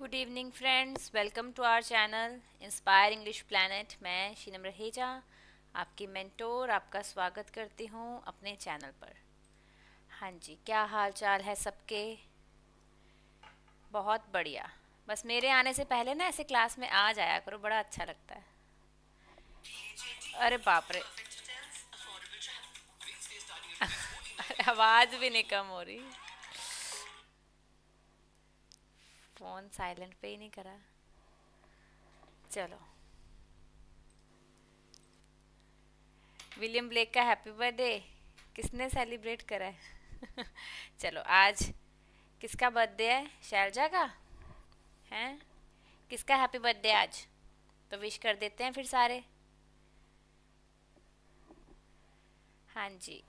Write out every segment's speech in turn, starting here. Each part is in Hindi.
Good evening friends welcome to our channel inspire English planet मैं शीनम रहेजा आपकी मेंटोर आपका स्वागत करती हूँ अपने चैनल पर हाँ जी क्या हाल चाल है सबके बहुत बढ़िया बस मेरे आने से पहले ना ऐसे क्लास में आ जाया करो बड़ा अच्छा लगता है अरे बाप रे आवाज़ भी नहीं कम हो रही फ़ोन साइलेंट पे ही नहीं करा चलो विलियम ब्लेक का हैप्पी बर्थडे किसने सेलिब्रेट करा है चलो आज किसका बर्थडे है शैलजा का हैं किसका हैप्पी बर्थडे आज तो विश कर देते हैं फिर सारे हाँ जी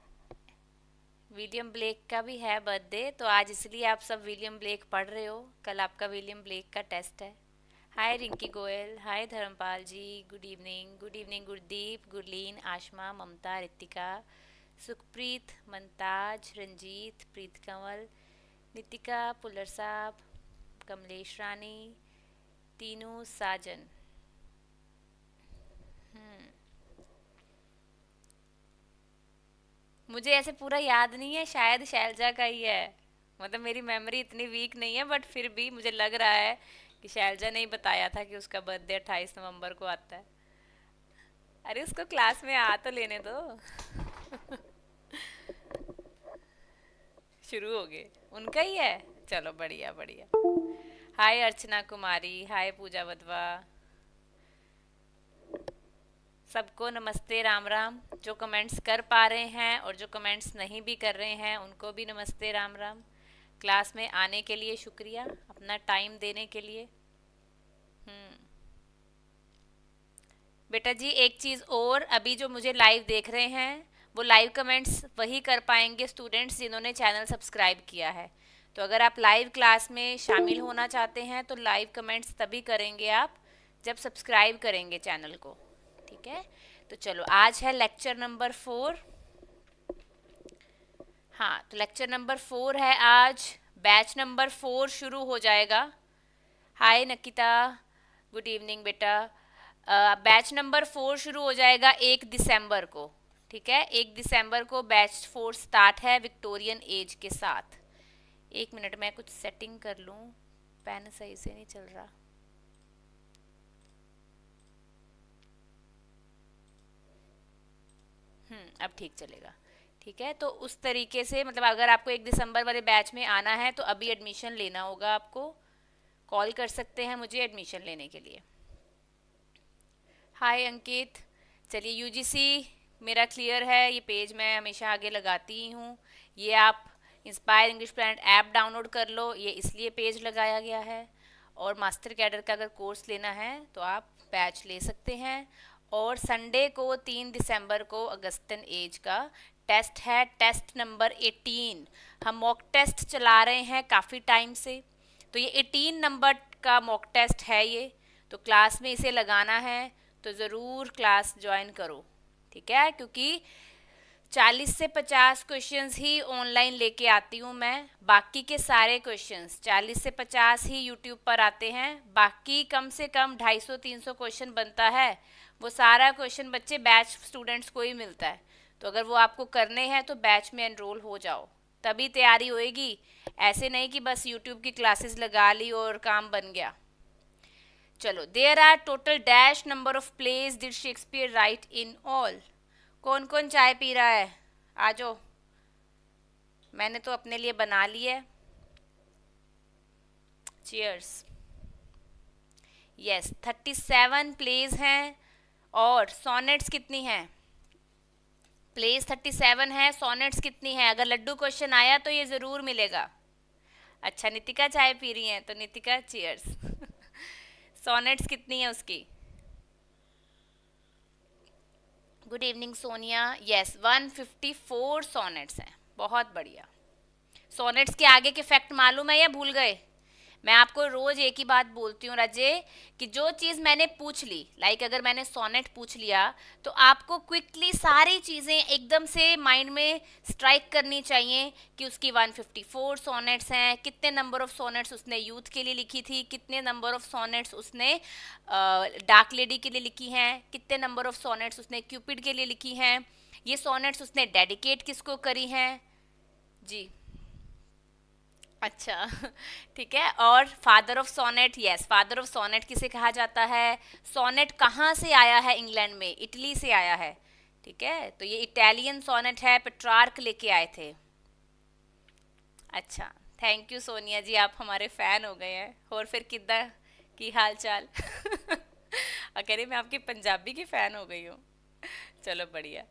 विलियम ब्लेक का भी है बर्थडे तो आज इसलिए आप सब विलियम ब्लेक पढ़ रहे हो कल आपका विलियम ब्लेक का टेस्ट है hi Rinki Goyal hi Dharampal ji good evening good evening Gurdeep Gurleen Aashma Mamta Ritika Sukhpreet Mumtaz Ranjeet Preet Kanwal Nitika पुलर साहब कमलेश रानी तीनू साजन मुझे ऐसे पूरा याद नहीं है शायद शैलजा का ही है मतलब मेरी मेमोरी इतनी वीक नहीं है बट फिर भी मुझे लग रहा है कि शैलजा ने ही बताया था कि उसका बर्थडे अट्ठाईस नवंबर को आता है अरे उसको क्लास में आ तो लेने दो शुरू हो गए उनका ही है चलो बढ़िया बढ़िया हाय अर्चना कुमारी हाय पूजा वधवा सबको नमस्ते राम राम जो कमेंट्स कर पा रहे हैं और जो कमेंट्स नहीं भी कर रहे हैं उनको भी नमस्ते राम राम क्लास में आने के लिए शुक्रिया अपना टाइम देने के लिए हम्म। बेटा जी एक चीज़ और अभी जो मुझे लाइव देख रहे हैं वो लाइव कमेंट्स वही कर पाएंगे स्टूडेंट्स जिन्होंने चैनल सब्सक्राइब किया है तो अगर आप लाइव क्लास में शामिल होना चाहते हैं तो लाइव कमेंट्स तभी करेंगे आप जब सब्सक्राइब करेंगे चैनल को ठीक है तो चलो आज है लेक्चर नंबर फोर हाँ तो लेक्चर नंबर फोर है आज बैच नंबर फोर शुरू हो जाएगा हाय नकिता गुड इवनिंग बेटा बैच नंबर फोर शुरू हो जाएगा एक दिसंबर को ठीक है एक दिसंबर को बैच फोर स्टार्ट है विक्टोरियन एज के साथ एक मिनट मैं कुछ सेटिंग कर लूँ पेन सही से नहीं चल रहा हम्म, अब ठीक चलेगा ठीक है तो उस तरीके से मतलब अगर आपको एक दिसंबर वाले बैच में आना है तो अभी एडमिशन लेना होगा आपको कॉल कर सकते हैं मुझे एडमिशन लेने के लिए हाय अंकित चलिए यूजीसी मेरा क्लियर है ये पेज मैं हमेशा आगे लगाती ही हूँ ये आप inspire English planet app download कर लो ये इसलिए पेज लगाया गया है और मास्टर कैडर का अगर कोर्स लेना है तो आप बैच ले सकते हैं और संडे को तीन दिसंबर को अगस्तन एज का टेस्ट है टेस्ट नंबर एटीन हम मॉक टेस्ट चला रहे हैं काफ़ी टाइम से तो ये एटीन नंबर का मॉक टेस्ट है ये तो क्लास में इसे लगाना है तो ज़रूर क्लास ज्वाइन करो ठीक है क्योंकि 40 से 50 क्वेश्चंस ही ऑनलाइन लेके आती हूँ मैं बाकी के सारे क्वेश्चंस 40 से 50 ही यूट्यूब पर आते हैं बाकी कम से कम 250-300 क्वेश्चन बनता है वो सारा क्वेश्चन बच्चे बैच स्टूडेंट्स को ही मिलता है तो अगर वो आपको करने हैं तो बैच में एनरोल हो जाओ तभी तैयारी होएगी ऐसे नहीं कि बस यूट्यूब की क्लासेस लगा ली और काम बन गया चलो there are total dash number of plays did Shakespeare write in all कौन कौन चाय पी रहा है आ जाओ मैंने तो अपने लिए बना ली है cheers yes thirty seven plays हैं और सोनेट्स कितनी हैं प्लेस थर्टी सेवन है सोनेट्स कितनी है अगर लड्डू क्वेश्चन आया तो ये ज़रूर मिलेगा अच्छा नितिका चाय पी रही हैं तो नितिका चीयर्स सोनेट्स कितनी है उसकी good evening Sonia yes four sonnets हैं बहुत बढ़िया सोनेट्स के आगे के फैक्ट मालूम है या भूल गए मैं आपको रोज एक ही बात बोलती हूँ राजे कि जो चीज़ मैंने पूछ ली लाइक अगर मैंने सोनेट पूछ लिया तो आपको क्विकली सारी चीज़ें एकदम से माइंड में स्ट्राइक करनी चाहिए कि उसकी 154 सोनेट्स हैं कितने नंबर ऑफ सोनेट्स उसने यूथ के लिए लिखी थी कितने नंबर ऑफ सोनेट्स उसने डार्क लेडी के लिए लिखी हैं कितने नंबर ऑफ सोनेट्स उसने क्यूपिड के लिए लिखी हैं ये सोनेट्स उसने डेडिकेट किसको करी हैं जी अच्छा ठीक है और father of sonnet yes father of sonnet किसे कहा जाता है सोनेट कहाँ से आया है इंग्लैंड में इटली से आया है ठीक है तो ये इटालियन सोनेट है पेट्रार्क लेके आए थे अच्छा थैंक यू सोनिया जी आप हमारे फ़ैन हो गए हैं और फिर किदा की हाल चाल कह मैं आपकी पंजाबी की फ़ैन हो गई हूँ चलो बढ़िया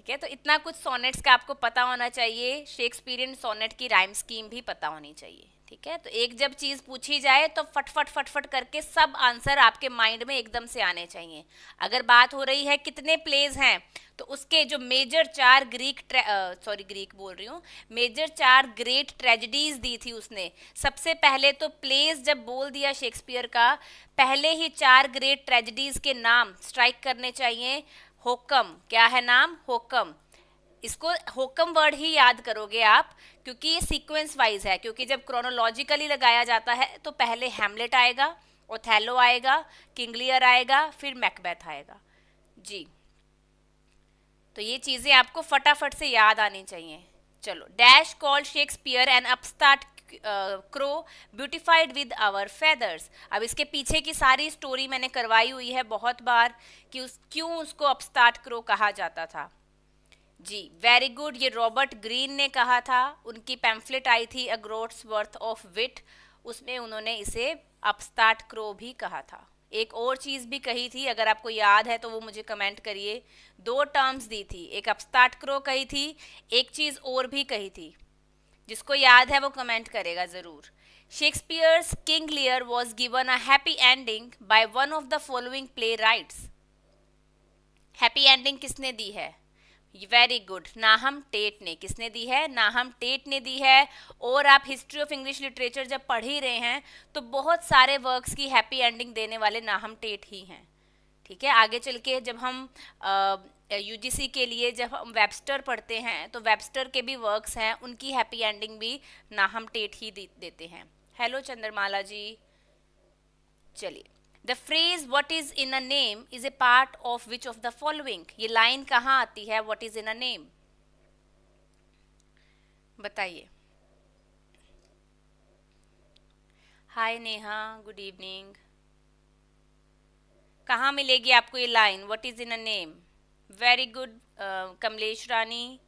ठीक है तो इतना कुछ सोनेट्स का आपको पता होना चाहिए शेक्सपियरियन सोनेट की राइम स्कीम भी पता होनी चाहिए ठीक है तो एक जब चीज़ पूछी जाए तो फटफट फटफट करके सब आंसर आपके माइंड में एकदम से आने चाहिए अगर बात हो रही है कितने प्लेज हैं तो उसके जो मेजर चार ग्रीक सॉरी ग्रीक बोल रही हूँ मेजर चार ग्रेट ट्रेजिडीज दी थी उसने सबसे पहले तो प्लेज जब बोल दिया शेक्सपियर का पहले ही चार ग्रेट ट्रेजिडीज के नाम स्ट्राइक करने चाहिए होकम क्या है नाम होकम इसको होकम वर्ड ही याद करोगे आप क्योंकि ये सीक्वेंस वाइज है क्योंकि जब क्रोनोलॉजिकली लगाया जाता है तो पहले हेमलेट आएगा ओथेलो आएगा किंगलियर आएगा फिर मैकबैथ आएगा जी तो ये चीज़ें आपको फटाफट से याद आनी चाहिए चलो dash call Shakespeare and upstart crow beautified with our feathers अब इसके पीछे की सारी स्टोरी मैंने करवाई हुई है बहुत बार कि उस क्यों उसको अपस्टार्ट क्रो कहा जाता था जी वेरी गुड ये रॉबर्ट ग्रीन ने कहा था उनकी पैम्फलेट आई थी अ ग्रोट्स वर्थ ऑफ विट उसमें उन्होंने इसे अपस्टार्ट क्रो भी कहा था एक और चीज़ भी कही थी अगर आपको याद है तो वो मुझे कमेंट करिए दो टर्म्स दी थी एक अपस्टार्ट क्रो कही थी एक चीज़ और भी कही थी जिसको याद है वो कमेंट करेगा ज़रूर Shakespeare's King Lear was given a happy ending by one of the following playwrights राइट्स हैप्पी एंडिंग किसने दी है वेरी गुड नाहम टेट ने किसने दी है नाहम टेट ने दी है और आप हिस्ट्री ऑफ इंग्लिश लिटरेचर जब पढ़ ही रहे हैं तो बहुत सारे वर्क्स की हैप्पी एंडिंग देने वाले नाहम टेट ही हैं ठीक है आगे चल के जब हम यूजीसी के लिए जब हम वेबस्टर पढ़ते हैं तो वेबस्टर के भी वर्क्स हैं उनकी हैप्पी एंडिंग भी नाहम टेट ही देते हैं हेलो चंद्रमाला जी चलिए the phrase what is in a name is a part of which of the following ये लाइन कहाँ आती है what is in a name बताइए हाय नेहा गुड इवनिंग कहाँ मिलेगी आपको ये line what is in a name very good Kamlesh Rani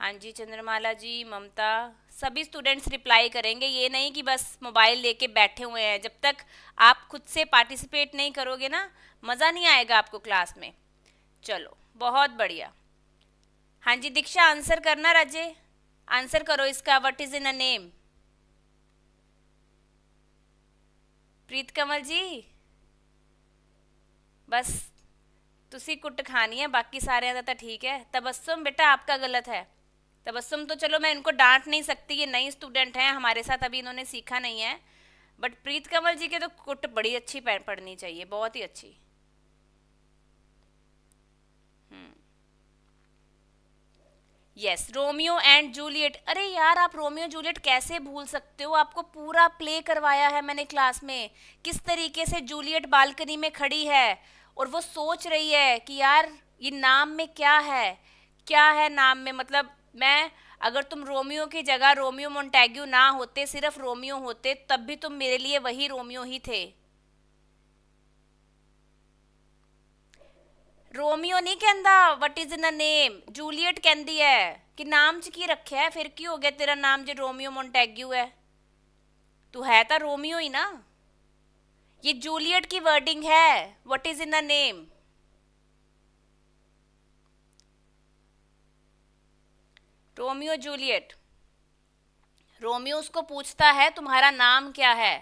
हाँ जी चंद्रमाला जी ममता सभी स्टूडेंट्स रिप्लाई करेंगे ये नहीं कि बस मोबाइल लेके बैठे हुए हैं जब तक आप खुद से पार्टिसिपेट नहीं करोगे ना मज़ा नहीं आएगा आपको क्लास में चलो बहुत बढ़िया हाँ जी दीक्षा आंसर करना राजे आंसर करो इसका what is in a name Preet Kamal ji बस ਤੁਸੀਂ ਕੁੱਟ ਖਾਣੀ ਹੈ ਬਾਕੀ ਸਾਰਿਆਂ ਦਾ ਤਾਂ ਠੀਕ है तबस्सुम बेटा आपका गलत है तबस्सुम तो चलो मैं इनको डांट नहीं सकती ये नई स्टूडेंट हैं हमारे साथ अभी इन्होंने सीखा नहीं है बट प्रीत कंवल जी के तो कुट बड़ी अच्छी पढ़नी चाहिए बहुत ही अच्छी यस रोमियो एंड जूलियट अरे यार आप रोमियो जूलियट कैसे भूल सकते हो आपको पूरा प्ले करवाया है मैंने क्लास में किस तरीके से जूलियट बालकनी में खड़ी है और वो सोच रही है कि यार ये नाम में क्या है क्या है नाम में मतलब मैं अगर तुम रोमियो की जगह रोमियो मोन्टेग्यू ना होते सिर्फ रोमियो होते तब भी तुम मेरे लिए वही रोमियो ही थे रोमियो नहीं कहता what is in a name Juliet कहती है कि नाम च की रखे है फिर की हो गया तेरा नाम जो रोमियो मोन्टेग्यू है तू है तो रोमियो ही ना ये जूलियट की वर्डिंग है what is in the name Romeo Juliet Romeo उसको पूछता है तुम्हारा नाम क्या है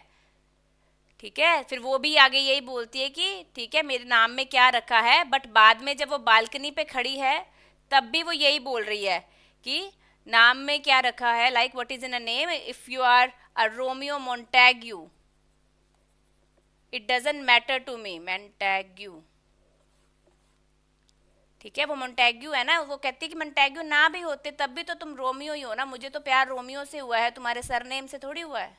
ठीक है फिर वो भी आगे यही बोलती है कि ठीक है मेरे नाम में क्या रखा है बट बाद में जब वो बालकनी पे खड़ी है तब भी वो यही बोल रही है कि नाम में क्या रखा है like what is in a name if you are a Romeo Montague you it doesn't matter to me Montague ठीक है वो मोन्टैग्यू है ना वो कहती है कि मोन्टैग्यू ना भी होते तब भी तो तुम रोमियो ही हो ना मुझे तो प्यार रोमियो से हुआ है तुम्हारे सरनेम से थोड़ी हुआ है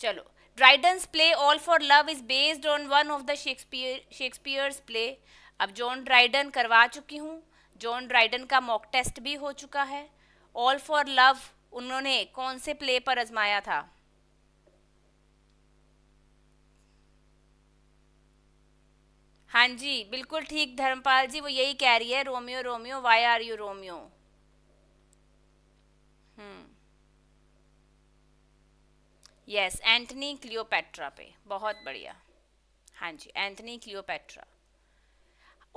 चलो Dryden's play All for Love is based on one of the Shakespeare Shakespeare's play अब जॉन ड्राइडन करवा चुकी हूँ जॉन ड्राइडन का मॉक टेस्ट भी हो चुका है ऑल फॉर लव उन्होंने कौन से प्ले पर आजमाया था हाँ जी बिल्कुल ठीक धर्मपाल जी वो यही कह रही है Romeo Romeo why are you Romeo hmm yes Antony Cleopatra पे बहुत बढ़िया हाँ जी Antony Cleopatra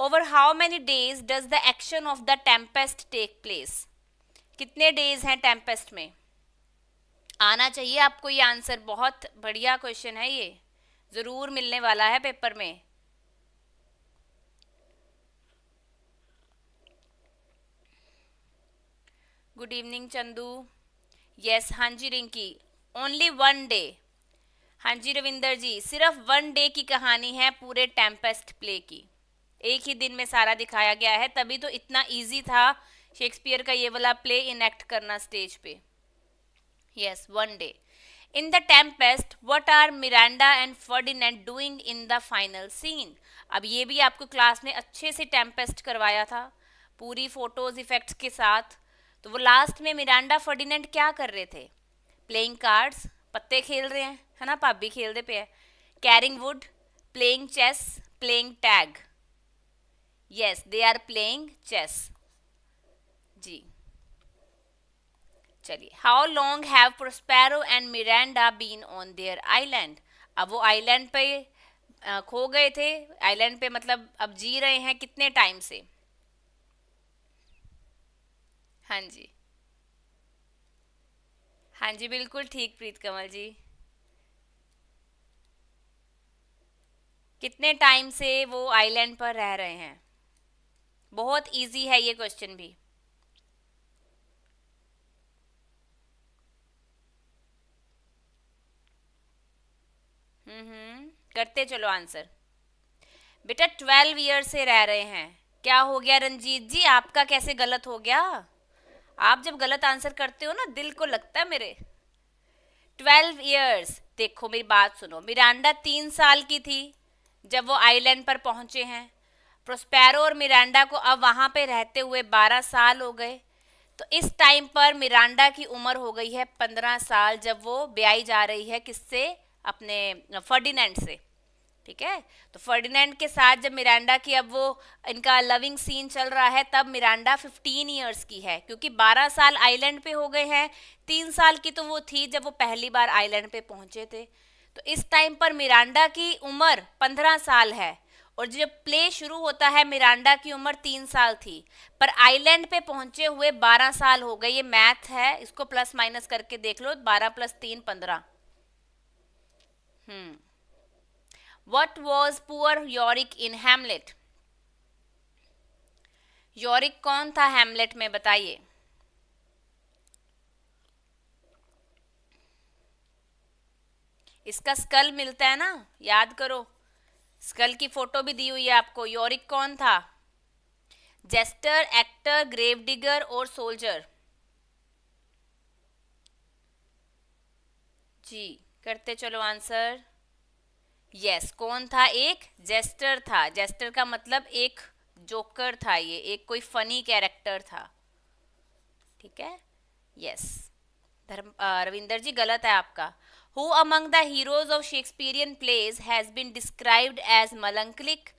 over how many days does the action of the Tempest take place कितने डेज हैं टेम्पेस्ट में आना चाहिए आपको ये आंसर बहुत बढ़िया क्वेश्चन है ये ज़रूर मिलने वाला है पेपर में गुड इवनिंग चंदू यस हाँ जी रिंकी ओनली वन डे हाँ जी रविंदर जी सिर्फ वन डे की कहानी है पूरे टेम्पेस्ट प्ले की एक ही दिन में सारा दिखाया गया है तभी तो इतना इजी था शेक्सपियर का ये वाला प्ले इनेक्ट करना स्टेज पे yes one day in the Tempest what are Miranda and Ferdinand doing in the final scene अब ये भी आपको क्लास में अच्छे से टेम्पेस्ट करवाया था पूरी फोटोज इफेक्ट्स के साथ तो वो लास्ट में मिरांडा फर्डिनेंट क्या कर रहे थे प्लेइंग कार्ड्स पत्ते खेल रहे हैं है ना पापी खेल रहे पे है carrying wood playing chess playing tag yes they are playing chess जी चलिए how long have Prospero and Miranda been on their island अब वो आइलैंड पे खो गए थे आइलैंड पे मतलब अब जी रहे हैं कितने टाइम से हाँ जी हाँ जी बिल्कुल ठीक प्रीत कंवल जी कितने टाइम से वो आइलैंड पर रह रहे हैं बहुत इजी है ये क्वेश्चन भी हम्म, हम्म करते चलो आंसर बेटा ट्वेल्व ईयर से रह रहे हैं क्या हो गया रंजीत जी आपका कैसे गलत हो गया आप जब गलत आंसर करते हो ना दिल को लगता है मेरे ट्वेल्व ईयर्स देखो मेरी बात सुनो मिरांडा तीन साल की थी जब वो आइलैंड पर पहुंचे हैं प्रोस्पैरो और मिरांडा को अब वहाँ पे रहते हुए बारह साल हो गए तो इस टाइम पर मिरांडा की उम्र हो गई है पंद्रह साल जब वो ब्याई जा रही है किससे अपने फर्डिनेंड से ठीक है तो फर्डिनेंड के साथ जब मिरांडा की अब वो इनका लविंग सीन चल रहा है तब मिरांडा 15 इयर्स की है क्योंकि 12 साल आइलैंड पे हो गए हैं तीन साल की तो वो थी जब वो पहली बार आइलैंड पे पहुंचे थे तो इस टाइम पर मिरांडा की उम्र 15 साल है और जब प्ले शुरू होता है मिरांडा की उम्र तीन साल थी पर आइलैंड पे पहुंचे हुए बारह साल हो गए ये मैथ है इसको प्लस माइनस करके देख लो बारह प्लस तीन पंद्रह हम्म What was poor Yorick in Hamlet? योरिक कौन था हेमलेट में बताइए इसका स्कल मिलता है ना याद करो स्कल की फोटो भी दी हुई है आपको योरिक कौन था जेस्टर एक्टर ग्रेव डिगर और सोल्जर जी करते चलो आंसर यस yes, कौन था एक जेस्टर था जेस्टर का मतलब एक जोकर था ये एक कोई फनी कैरेक्टर था ठीक है यस yes. धर्म रविंदर जी गलत है आपका who among the heroes of Shakespearean plays has been described as melancholic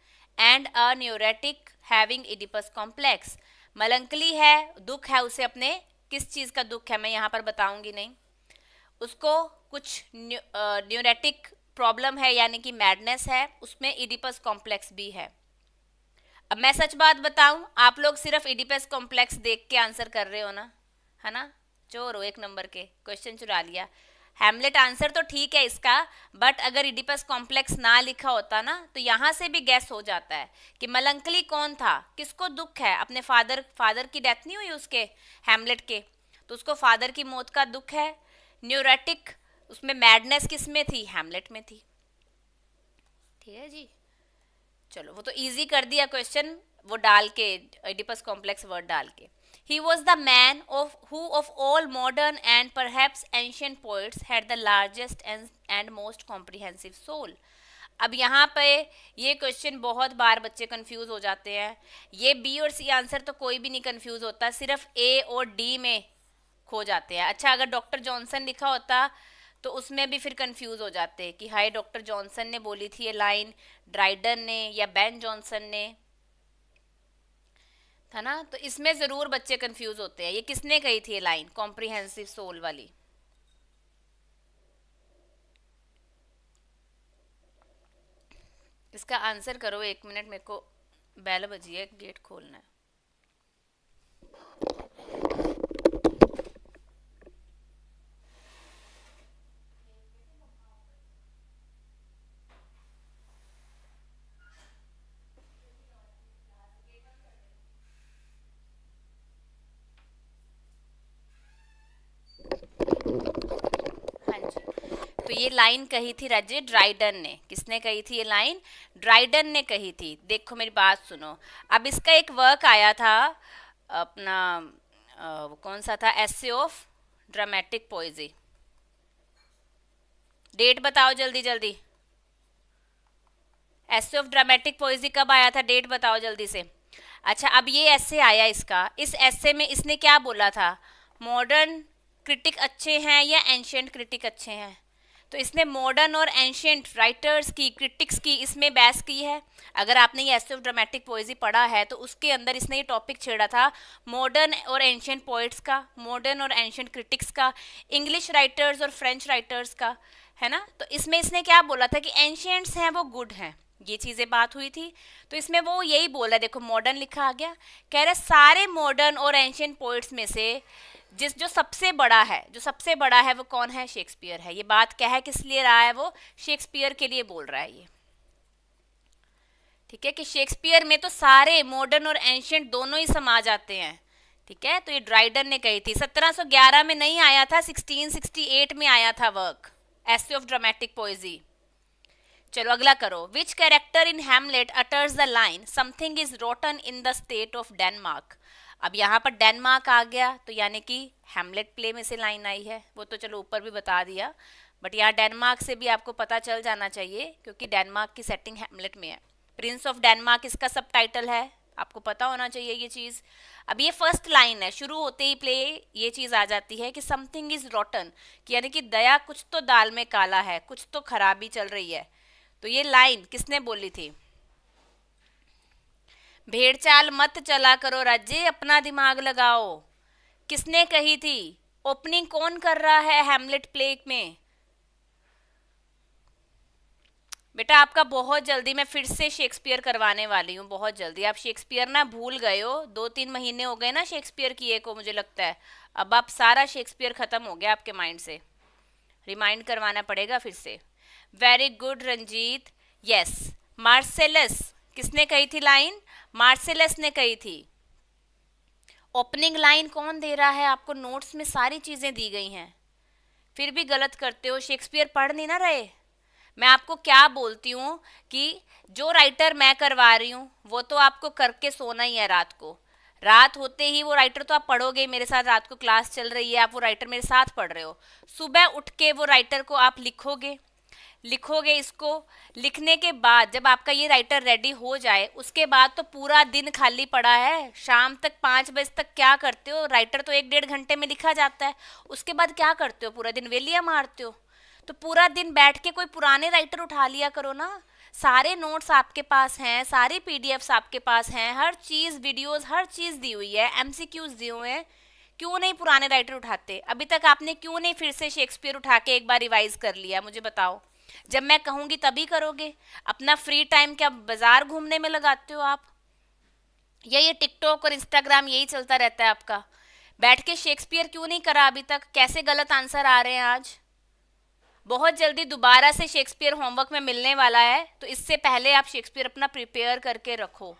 and a neurotic having Oedipus complex melancholy है दुख है उसे अपने किस चीज़ का दुख है मैं यहाँ पर बताऊंगी नहीं उसको कुछ न्यूरेटिक प्रॉब्लम है यानी कि मैडनेस है उसमें इडिपस कॉम्प्लेक्स भी है अब मैं सच बात बताऊं आप लोग सिर्फ इडिपस कॉम्प्लेक्स देख के आंसर कर रहे हो ना है ना चोर हो एक नंबर के क्वेश्चन चुरा लिया हेमलेट आंसर तो ठीक है इसका बट अगर इडिपस कॉम्प्लेक्स ना लिखा होता ना तो यहाँ से भी गैस हो जाता है कि मलंकली कौन था किसको दुख है अपने फादर फादर की डेथ नहीं हुई उसके हेमलेट के तो उसको फादर की मौत का दुख है न्यूरेटिक उसमें मैडनेस किस में थी हेमलेट में थी ठीक है जी चलो वो तो इजी कर दिया क्वेश्चन वो डाल के एडिपस कॉम्प्लेक्स वर्ड डाल के he was the man of who of all modern and perhaps ancient poets had the largest and and most comprehensive soul अब यहाँ पे ये क्वेश्चन बहुत बार बच्चे कंफ्यूज हो जाते हैं ये बी और सी आंसर तो कोई भी नहीं कंफ्यूज होता सिर्फ ए और डी में खो जाते हैं अच्छा अगर डॉक्टर जॉनसन लिखा होता तो उसमें भी फिर कंफ्यूज हो जाते हैं कि हाय डॉक्टर जॉनसन ने बोली थी ये लाइन ड्राइडन ने या बैन जॉनसन ने था ना तो इसमें ज़रूर बच्चे कंफ्यूज होते हैं ये किसने कही थी ये लाइन कॉम्प्रिहेंसिव सोल वाली इसका आंसर करो एक मिनट मेरे को बैल बजी है गेट खोलना है ये लाइन कही थी राज्य ड्राइडन ने किसने कही थी ये लाइन ड्राइडन ने कही थी देखो मेरी बात सुनो अब इसका एक वर्क आया था अपना आ, कौन सा था essay of dramatic poesy date बताओ जल्दी जल्दी एस ऑफ ड्रामेटिक पोइजी कब आया था डेट बताओ जल्दी से अच्छा अब ये ऐसे आया इसका इस ऐसे में इसने क्या बोला था मॉडर्न क्रिटिक अच्छे हैं या एंशियंट क्रिटिक अच्छे हैं तो इसने मॉडर्न और एंशियंट राइटर्स की क्रिटिक्स की इसमें बहस की है अगर आपने ये ऐसे ड्रामेटिक पोइजी पढ़ा है तो उसके अंदर इसने ये टॉपिक छेड़ा था मॉडर्न और एंशियंट पोइट्स का मॉडर्न और एंशियंट क्रिटिक्स का इंग्लिश राइटर्स और फ्रेंच राइटर्स का है ना तो इसमें इसने क्या बोला था कि एंशियंट्स हैं वो गुड हैं ये चीज़ें बात हुई थी तो इसमें वो यही बोला देखो मॉडर्न लिखा आ गया कह रहे सारे मॉडर्न और एंशियंट पोइट्स में से जिस जो सबसे बड़ा है जो सबसे बड़ा है वो कौन है शेक्सपियर है ये बात क्या है किस लिए रहा है वो शेक्सपियर के लिए बोल रहा है ये ठीक है कि शेक्सपियर में तो सारे मॉडर्न और एंशियंट दोनों ही समा जाते हैं ठीक है तो ये ड्राइडन ने कही थी 1711 में नहीं आया था 1668 में आया था work essay of dramatic poesy चलो अगला करो which character in Hamlet utters the line something is rotten in the state of Denmark अब यहाँ पर डेनमार्क आ गया तो यानी कि हेमलेट प्ले में से लाइन आई है वो तो चलो ऊपर भी बता दिया बट यहाँ डेनमार्क से भी आपको पता चल जाना चाहिए क्योंकि डेनमार्क की सेटिंग हेमलेट में है प्रिंस ऑफ डेनमार्क इसका सब है आपको पता होना चाहिए ये चीज़ अब ये फर्स्ट लाइन है शुरू होते ही प्ले ये चीज़ आ जाती है कि समथिंग इज़ रॉटन कि यानी कि दया कुछ तो दाल में काला है कुछ तो खराबी चल रही है तो ये लाइन किसने बोली थी भेड़ चाल मत चला करो राज्य अपना दिमाग लगाओ किसने कही थी ओपनिंग कौन कर रहा है हेमलेट प्ले में बेटा आपका बहुत जल्दी मैं फिर से शेक्सपियर करवाने वाली हूँ बहुत जल्दी आप शेक्सपियर ना भूल गए हो दो तीन महीने हो गए ना शेक्सपियर किए को मुझे लगता है अब आप सारा शेक्सपियर ख़त्म हो गया आपके माइंड से रिमाइंड करवाना पड़ेगा फिर से very good Ranjit yes Marcellus किसने कही थी लाइन मार्सेलस ने कही थी ओपनिंग लाइन कौन दे रहा है आपको नोट्स में सारी चीज़ें दी गई हैं फिर भी गलत करते हो शेक्सपियर पढ़ नहीं ना रहे मैं आपको क्या बोलती हूँ कि जो राइटर मैं करवा रही हूँ वो तो आपको करके सोना ही है रात को रात होते ही वो राइटर तो आप पढ़ोगे मेरे साथ रात को क्लास चल रही है आप वो राइटर मेरे साथ पढ़ रहे हो सुबह उठ के वो राइटर को आप लिखोगे लिखोगे इसको लिखने के बाद जब आपका ये राइटर रेडी हो जाए उसके बाद तो पूरा दिन खाली पड़ा है शाम तक पाँच बजे तक क्या करते हो राइटर तो एक डेढ़ घंटे में लिखा जाता है उसके बाद क्या करते हो पूरा दिन वेलिया मारते हो तो पूरा दिन बैठ के कोई पुराने राइटर उठा लिया करो ना सारे नोट्स आपके पास हैं सारी पी आपके पास हैं हर चीज़ वीडियोज़ हर चीज़ दी हुई है एम दिए हुए हैं क्यों नहीं पुराने राइटर उठाते अभी तक आपने क्यों नहीं फिर से शेक्सपियर उठा के एक बार रिवाइज कर लिया मुझे बताओ जब मैं कहूंगी तभी करोगे अपना फ्री टाइम क्या बाजार घूमने में लगाते हो आप या ये टिकटॉक और इंस्टाग्राम यही चलता रहता है आपका बैठ के शेक्सपियर क्यों नहीं करा अभी तक कैसे गलत आंसर आ रहे हैं आज बहुत जल्दी दोबारा से शेक्सपियर होमवर्क में मिलने वाला है तो इससे पहले आप शेक्सपियर अपना प्रिपेयर करके रखो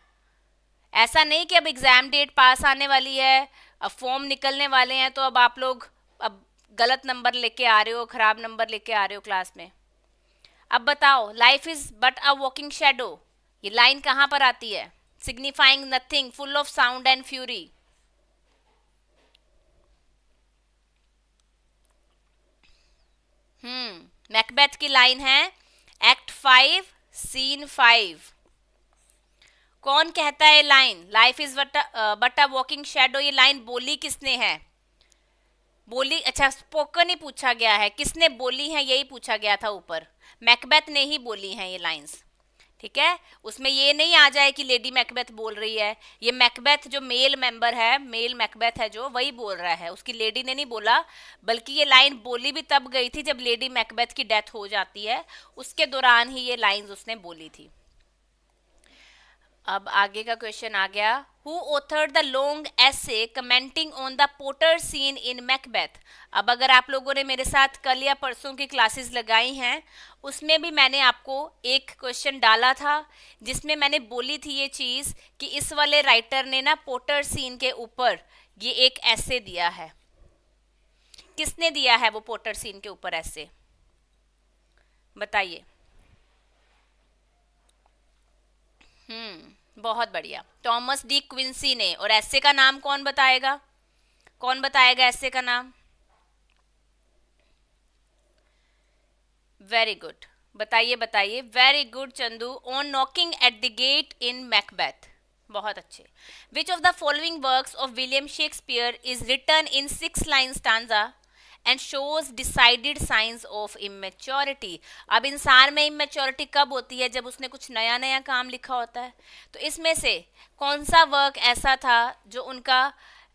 ऐसा नहीं कि अब एग्ज़ाम डेट पास आने वाली है अब फॉर्म निकलने वाले हैं तो अब आप लोग अब गलत नंबर लेके आ रहे हो ख़राब नंबर लेके आ रहे हो क्लास में अब बताओ life is but a walking shadow ये लाइन कहाँ पर आती है signifying nothing full of sound and fury hmm Macbeth की लाइन है एक्ट फाइव सीन फाइव कौन कहता है line life is but but a walking shadow ये लाइन uh, बोली किसने है बोली अच्छा स्पोकन ही पूछा गया है किसने बोली है यही पूछा गया था ऊपर मैकबैथ ने ही बोली है ये लाइंस ठीक है उसमें ये नहीं आ जाए कि लेडी मैकबैथ बोल रही है ये मैकबैथ जो मेल मेंबर है मेल मैकबैथ है जो वही बोल रहा है उसकी लेडी ने नहीं बोला बल्कि ये लाइन बोली भी तब गई थी जब लेडी मैकबैथ की डेथ हो जाती है उसके दौरान ही ये लाइंस उसने बोली थी अब आगे का क्वेश्चन आ गया who authored the long essay commenting on the porter scene in Macbeth अब अगर आप लोगों ने मेरे साथ कल या परसों की क्लासेस लगाई हैं उसमें भी मैंने आपको एक क्वेश्चन डाला था जिसमें मैंने बोली थी ये चीज़ कि इस वाले राइटर ने ना पोटर सीन के ऊपर ये एक ऐसे दिया है किसने दिया है वो पोटर सीन के ऊपर ऐसे बताइए हम्म बहुत बढ़िया टॉमस डी क्विंसी ने और ऐसे का नाम कौन बताएगा कौन बताएगा ऐसे का नाम वेरी गुड बताइए बताइए very good Chandu on knocking at the gate in Macbeth बहुत अच्छे which of the following works of William Shakespeare is written in six line stanza and shows decided signs of immaturity अब इंसान में इमेच्योरिटी कब होती है जब उसने कुछ नया नया काम लिखा होता है तो इसमें से कौन सा वर्क ऐसा था जो उनका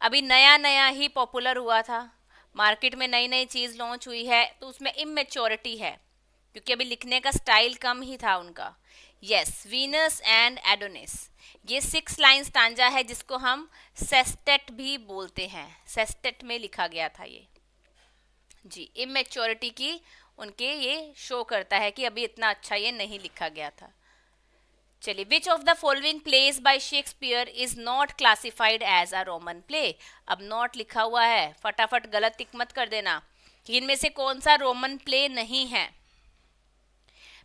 अभी नया नया ही पॉपुलर हुआ था मार्केट में नई नई चीज़ लॉन्च हुई है तो उसमें इमेच्योरिटी है क्योंकि अभी लिखने का स्टाइल कम ही था उनका यस वीनस एंड एडोनिस ये सिक्स लाइन स्टांजा है जिसको हम सेस्टेट भी बोलते हैं सेस्टेट में लिखा गया था ये जी इमेच्योरिटी की उनके ये शो करता है कि अभी इतना अच्छा ये नहीं लिखा गया था चलिए which of the following plays by Shakespeare is not classified as a Roman play अब नॉट लिखा हुआ है फटाफट गलत टिक मत कर देना इनमें से कौन सा रोमन प्ले नहीं है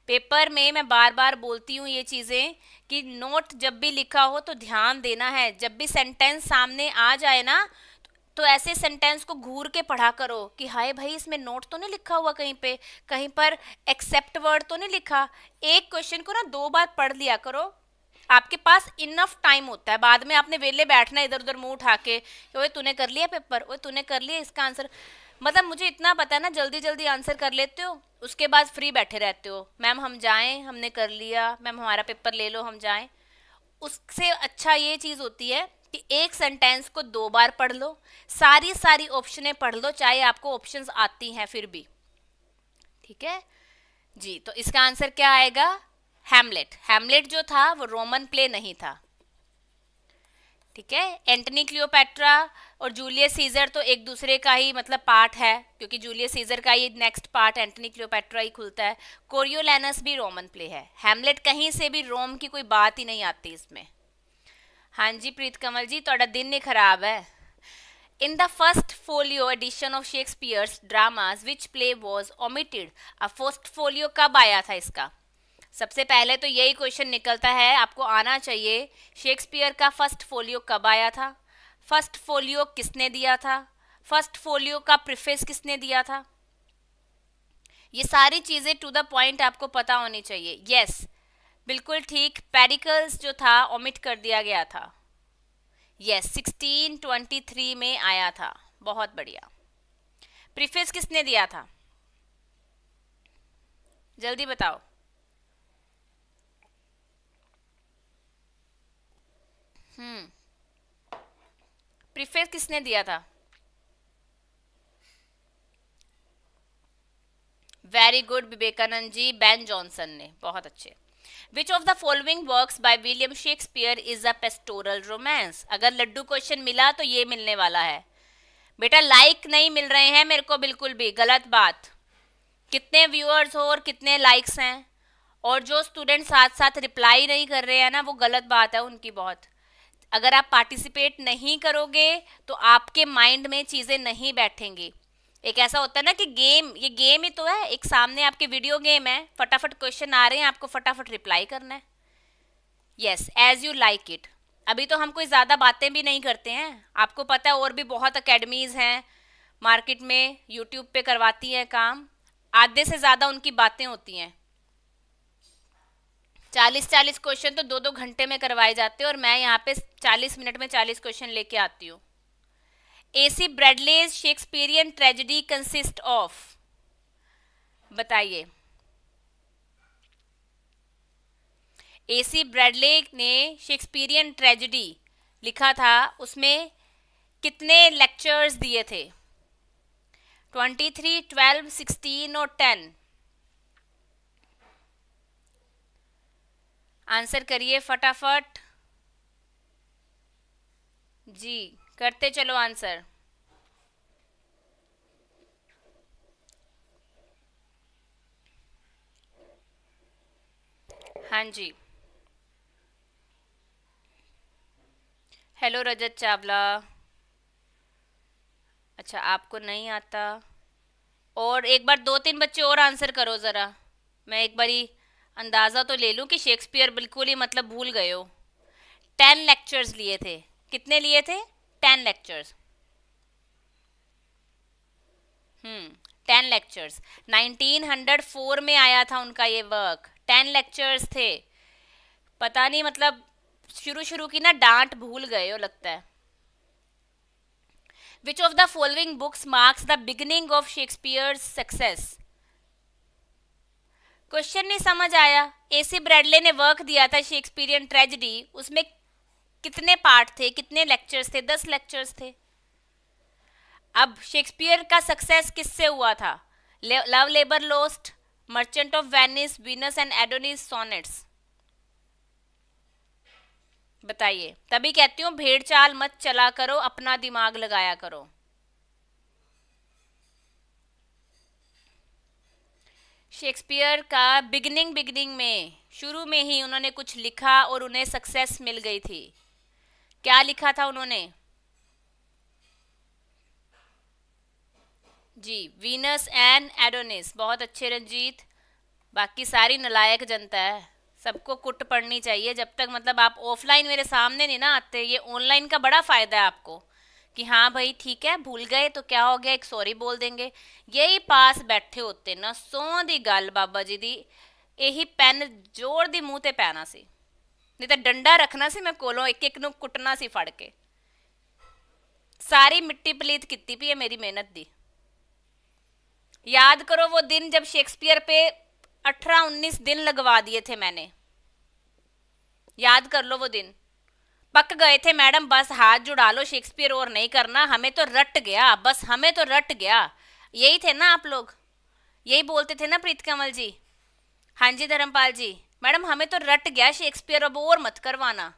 पेपर में मैं बार बार बोलती हूँ ये चीज़ें कि नोट जब भी लिखा हो तो ध्यान देना है जब भी सेंटेंस सामने आ जाए ना तो ऐसे सेंटेंस को घूर के पढ़ा करो कि हाय भाई इसमें नोट तो नहीं लिखा हुआ कहीं पे कहीं पर एक्सेप्ट वर्ड तो नहीं लिखा एक क्वेश्चन को ना दो बार पढ़ लिया करो आपके पास इनफ टाइम होता है बाद में आपने वेले बैठना इधर उधर मुंह उठा के ओए तूने कर लिया पेपर ओए तूने कर लिया इसका आंसर मतलब मुझे इतना पता है ना जल्दी जल्दी आंसर कर लेते हो उसके बाद फ्री बैठे रहते हो मैम हम जाएं हमने कर लिया मैम हमारा पेपर ले लो हम जाएं उससे अच्छा ये चीज़ होती है कि एक सेंटेंस को दो बार पढ़ लो सारी सारी ऑप्शनें पढ़ लो चाहे आपको ऑप्शंस आती हैं फिर भी ठीक है जी तो इसका आंसर क्या आएगा हैमलेट हैमलेट जो था वो रोमन प्ले नहीं था ठीक है एंटनी क्लियोपेट्रा और जूलियस सीजर तो एक दूसरे का ही मतलब पार्ट है क्योंकि जूलियस सीजर का ये नेक्स्ट पार्ट एंटनी क्लियोपेट्रा ही खुलता है कोरियोलैनस भी रोमन प्ले है हैमलेट कहीं से भी रोम की कोई बात ही नहीं आती इसमें हाँ जी प्रीत कमल जी थोड़ा दिन ही खराब है in the first folio edition of Shakespeare's dramas, which play was omitted अब फर्स्ट फोलियो कब आया था इसका सबसे पहले तो यही क्वेश्चन निकलता है आपको आना चाहिए शेक्सपियर का फर्स्ट फोलियो कब आया था फर्स्ट फोलियो किसने दिया था फर्स्ट फोलियो का प्रिफेस किसने दिया था ये सारी चीज़ें टू द पॉइंट आपको पता होनी चाहिए यस yes, बिल्कुल ठीक पेरिकल्स जो था ओमिट कर दिया गया था यस सिक्सटीन ट्वेंटी थ्री में आया था बहुत बढ़िया प्रिफेस किसने दिया था जल्दी बताओ हम्म प्रिफेस किसने दिया था very good Vivekanand ji Ben Jonson ने बहुत अच्छे which of the following works by William Shakespeare is a pastoral romance अगर लड्डू क्वेश्चन मिला तो ये मिलने वाला है बेटा लाइक like नहीं मिल रहे हैं मेरे को बिल्कुल भी गलत बात कितने व्यूअर्स हो और कितने लाइक्स हैं और जो स्टूडेंट साथ साथ रिप्लाई नहीं कर रहे हैं ना वो गलत बात है उनकी बहुत अगर आप पार्टिसिपेट नहीं करोगे तो आपके माइंड में चीज़ें नहीं बैठेंगी एक ऐसा होता है ना कि गेम ये गेम ही तो है एक सामने आपके वीडियो गेम है फटाफट क्वेश्चन आ रहे हैं आपको फटाफट रिप्लाई करना है yes As You Like It अभी तो हम कोई ज़्यादा बातें भी नहीं करते हैं आपको पता है और भी बहुत अकेडमीज़ हैं मार्केट में यूट्यूब पे करवाती है काम आधे से ज़्यादा उनकी बातें होती हैं चालीस चालीस क्वेश्चन तो दो दो घंटे में करवाए जाते हैं और मैं यहाँ पे चालीस मिनट में चालीस क्वेश्चन लेके आती हूँ A C Bradley's Shakespearean tragedy consist of बताइए एसी ब्रेडले ने शेक्सपियरियन ट्रेजेडी लिखा था उसमें कितने लेक्चर्स दिए थे ट्वेंटी थ्री ट्वेल्व सिक्सटीन और टेन आंसर करिए फटाफट जी करते चलो आंसर हाँ जी हेलो रजत चावला अच्छा आपको नहीं आता और एक बार दो तीन बच्चे और आंसर करो ज़रा मैं एक बारी अंदाज़ा तो ले लूँ कि शेक्सपियर बिल्कुल ही मतलब भूल गए हो टेन लेक्चर्स लिए थे कितने लिए थे टेन लेक्चर्स टेन लेक्चर्स 1904 में आया था उनका ये वर्क टेन लेक्चर्स थे पता नहीं मतलब शुरू शुरू की ना डांट भूल गए हो लगता है which of the following books marks the beginning of Shakespeare success question नहीं समझ आया एसी ब्रेडले ने वर्क दिया था शेक्सपियरियन ट्रेजिडी उसमें कितने पार्ट थे कितने लेक्चर्स थे दस लेक्चर्स थे अब शेक्सपियर का सक्सेस किससे हुआ था love labour lost Merchant of Venice Venus and Adonis sonnets बताइए तभी कहती हूँ भेड़ चाल मत चला करो अपना दिमाग लगाया करो शेक्सपियर का बिगनिंग बिगनिंग में शुरू में ही उन्होंने कुछ लिखा और उन्हें सक्सेस मिल गई थी क्या लिखा था उन्होंने जी वीनस एंड एडोनिस बहुत अच्छे रंजीत बाकी सारी नलायक जनता है सबको कुट पड़नी चाहिए जब तक मतलब आप ऑफलाइन मेरे सामने नहीं ना आते ये ऑनलाइन का बड़ा फ़ायदा है आपको कि हाँ भाई ठीक है भूल गए तो क्या हो गया एक सॉरी बोल देंगे यही पास बैठे होते ना सौ दी गल बाबा जी दी यही पेन जोर दी मुँह ते पैना सी नहीं तो डंडा रखना से मैं कोलों एक एक कुटना ਕੁੱਟਣਾ फड़ के सारी मिट्टी पलीत की भी है मेरी मेहनत दी याद करो वो दिन जब शेक्सपियर पे अठारह उन्नीस दिन लगवा दिए थे मैंने याद कर लो वो दिन पक गए थे मैडम बस हाथ जुड़ा लो शेक्सपियर और नहीं करना हमें तो रट गया बस हमें तो रट गया यही थे ना आप लोग यही बोलते थे ना प्रीत कंवल जी हाँ जी धर्मपाल जी मैडम हमें तो रट गया शेक्सपियर अब और मत करवाना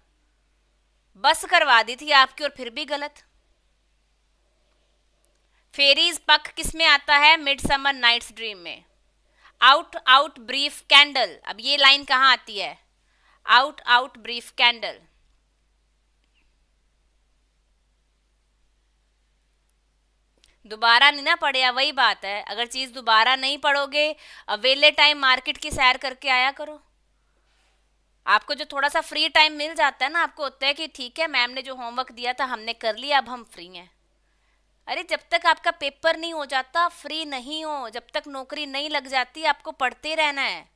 बस करवा दी थी आपकी और फिर भी गलत फेरीज पक किस में आता है मिड समर नाइट्स ड्रीम में आउट आउट ब्रीफ कैंडल अब ये लाइन कहाँ आती है आउट आउट ब्रीफ कैंडल दोबारा नहीं ना पढ़े वही बात है अगर चीज़ दोबारा नहीं पढ़ोगे अवेले टाइम मार्केट की सैर करके आया करो आपको जो थोड़ा सा फ्री टाइम मिल जाता है ना आपको होता है कि ठीक है मैम ने जो होमवर्क दिया था हमने कर लिया अब हम फ्री हैं अरे जब तक आपका पेपर नहीं हो जाता फ्री नहीं हो जब तक नौकरी नहीं लग जाती आपको पढ़ते रहना है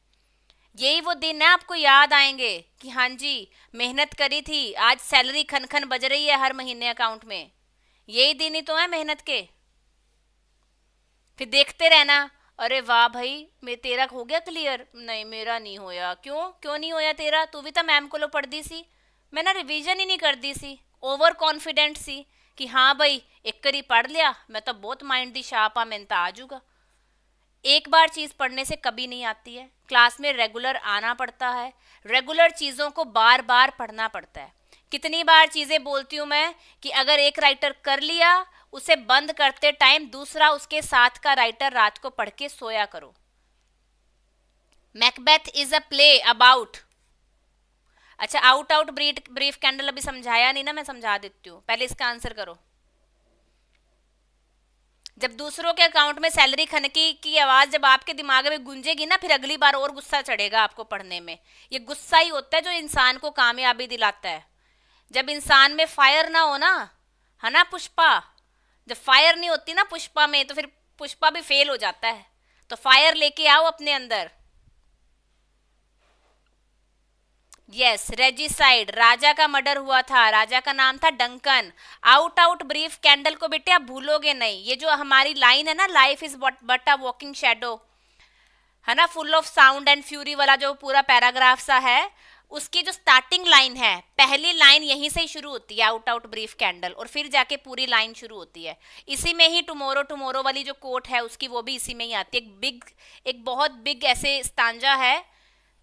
यही वो दिन है आपको याद आएंगे कि हाँ जी मेहनत करी थी आज सैलरी खन खन बज रही है हर महीने अकाउंट में यही दिन ही तो है मेहनत के फिर देखते रहना अरे वाह भाई मैं तेरा हो गया क्लियर नहीं मेरा नहीं होया क्यों क्यों नहीं होया तेरा तू भी तो मैम को लो पढ़ दी सी मैं ना रिवीजन ही नहीं कर दी सी ओवर कॉन्फिडेंट सी कि हाँ भाई एक करी पढ़ लिया मैं तो बहुत माइंड दी शाप हाँ मैंने तो आ जूगा एक बार चीज़ पढ़ने से कभी नहीं आती है क्लास में रेगुलर आना पड़ता है रेगुलर चीज़ों को बार बार पढ़ना पड़ता है कितनी बार चीज़ें बोलती हूँ मैं कि अगर एक राइटर कर लिया उसे बंद करते टाइम दूसरा उसके साथ का राइटर रात को पढ़ के सोया करो Macbeth is a play about अच्छा out out brief brief candle अभी समझाया नहीं ना मैं समझा देती हूँ पहले इसका आंसर करो जब दूसरों के अकाउंट में सैलरी खनकी की आवाज़ जब आपके दिमाग में गुंजेगी ना फिर अगली बार और गुस्सा चढ़ेगा आपको पढ़ने में ये गुस्सा ही होता है जो इंसान को कामयाबी दिलाता है जब इंसान में फायर ना हो ना है ना पुष्पा जब फायर नहीं होती ना पुष्पा में तो फिर पुष्पा भी फेल हो जाता है तो फायर लेके आओ अपने अंदर यस रेजिसाइड राजा का मर्डर हुआ था राजा का नाम था Duncan out out brief candle को बेटे आप भूलोगे नहीं ये जो हमारी लाइन है ना life is but a walking shadow है ना full of sound and fury वाला जो पूरा पैराग्राफ सा है उसकी जो स्टार्टिंग लाइन है पहली लाइन यहीं से ही शुरू होती है आउट आउट ब्रीफ कैंडल और फिर जाके पूरी लाइन शुरू होती है इसी में ही टुमोरो टुमोरो वाली जो कोट है उसकी वो भी इसी में ही आती है एक बिग एक बहुत बिग ऐसे स्तांजा है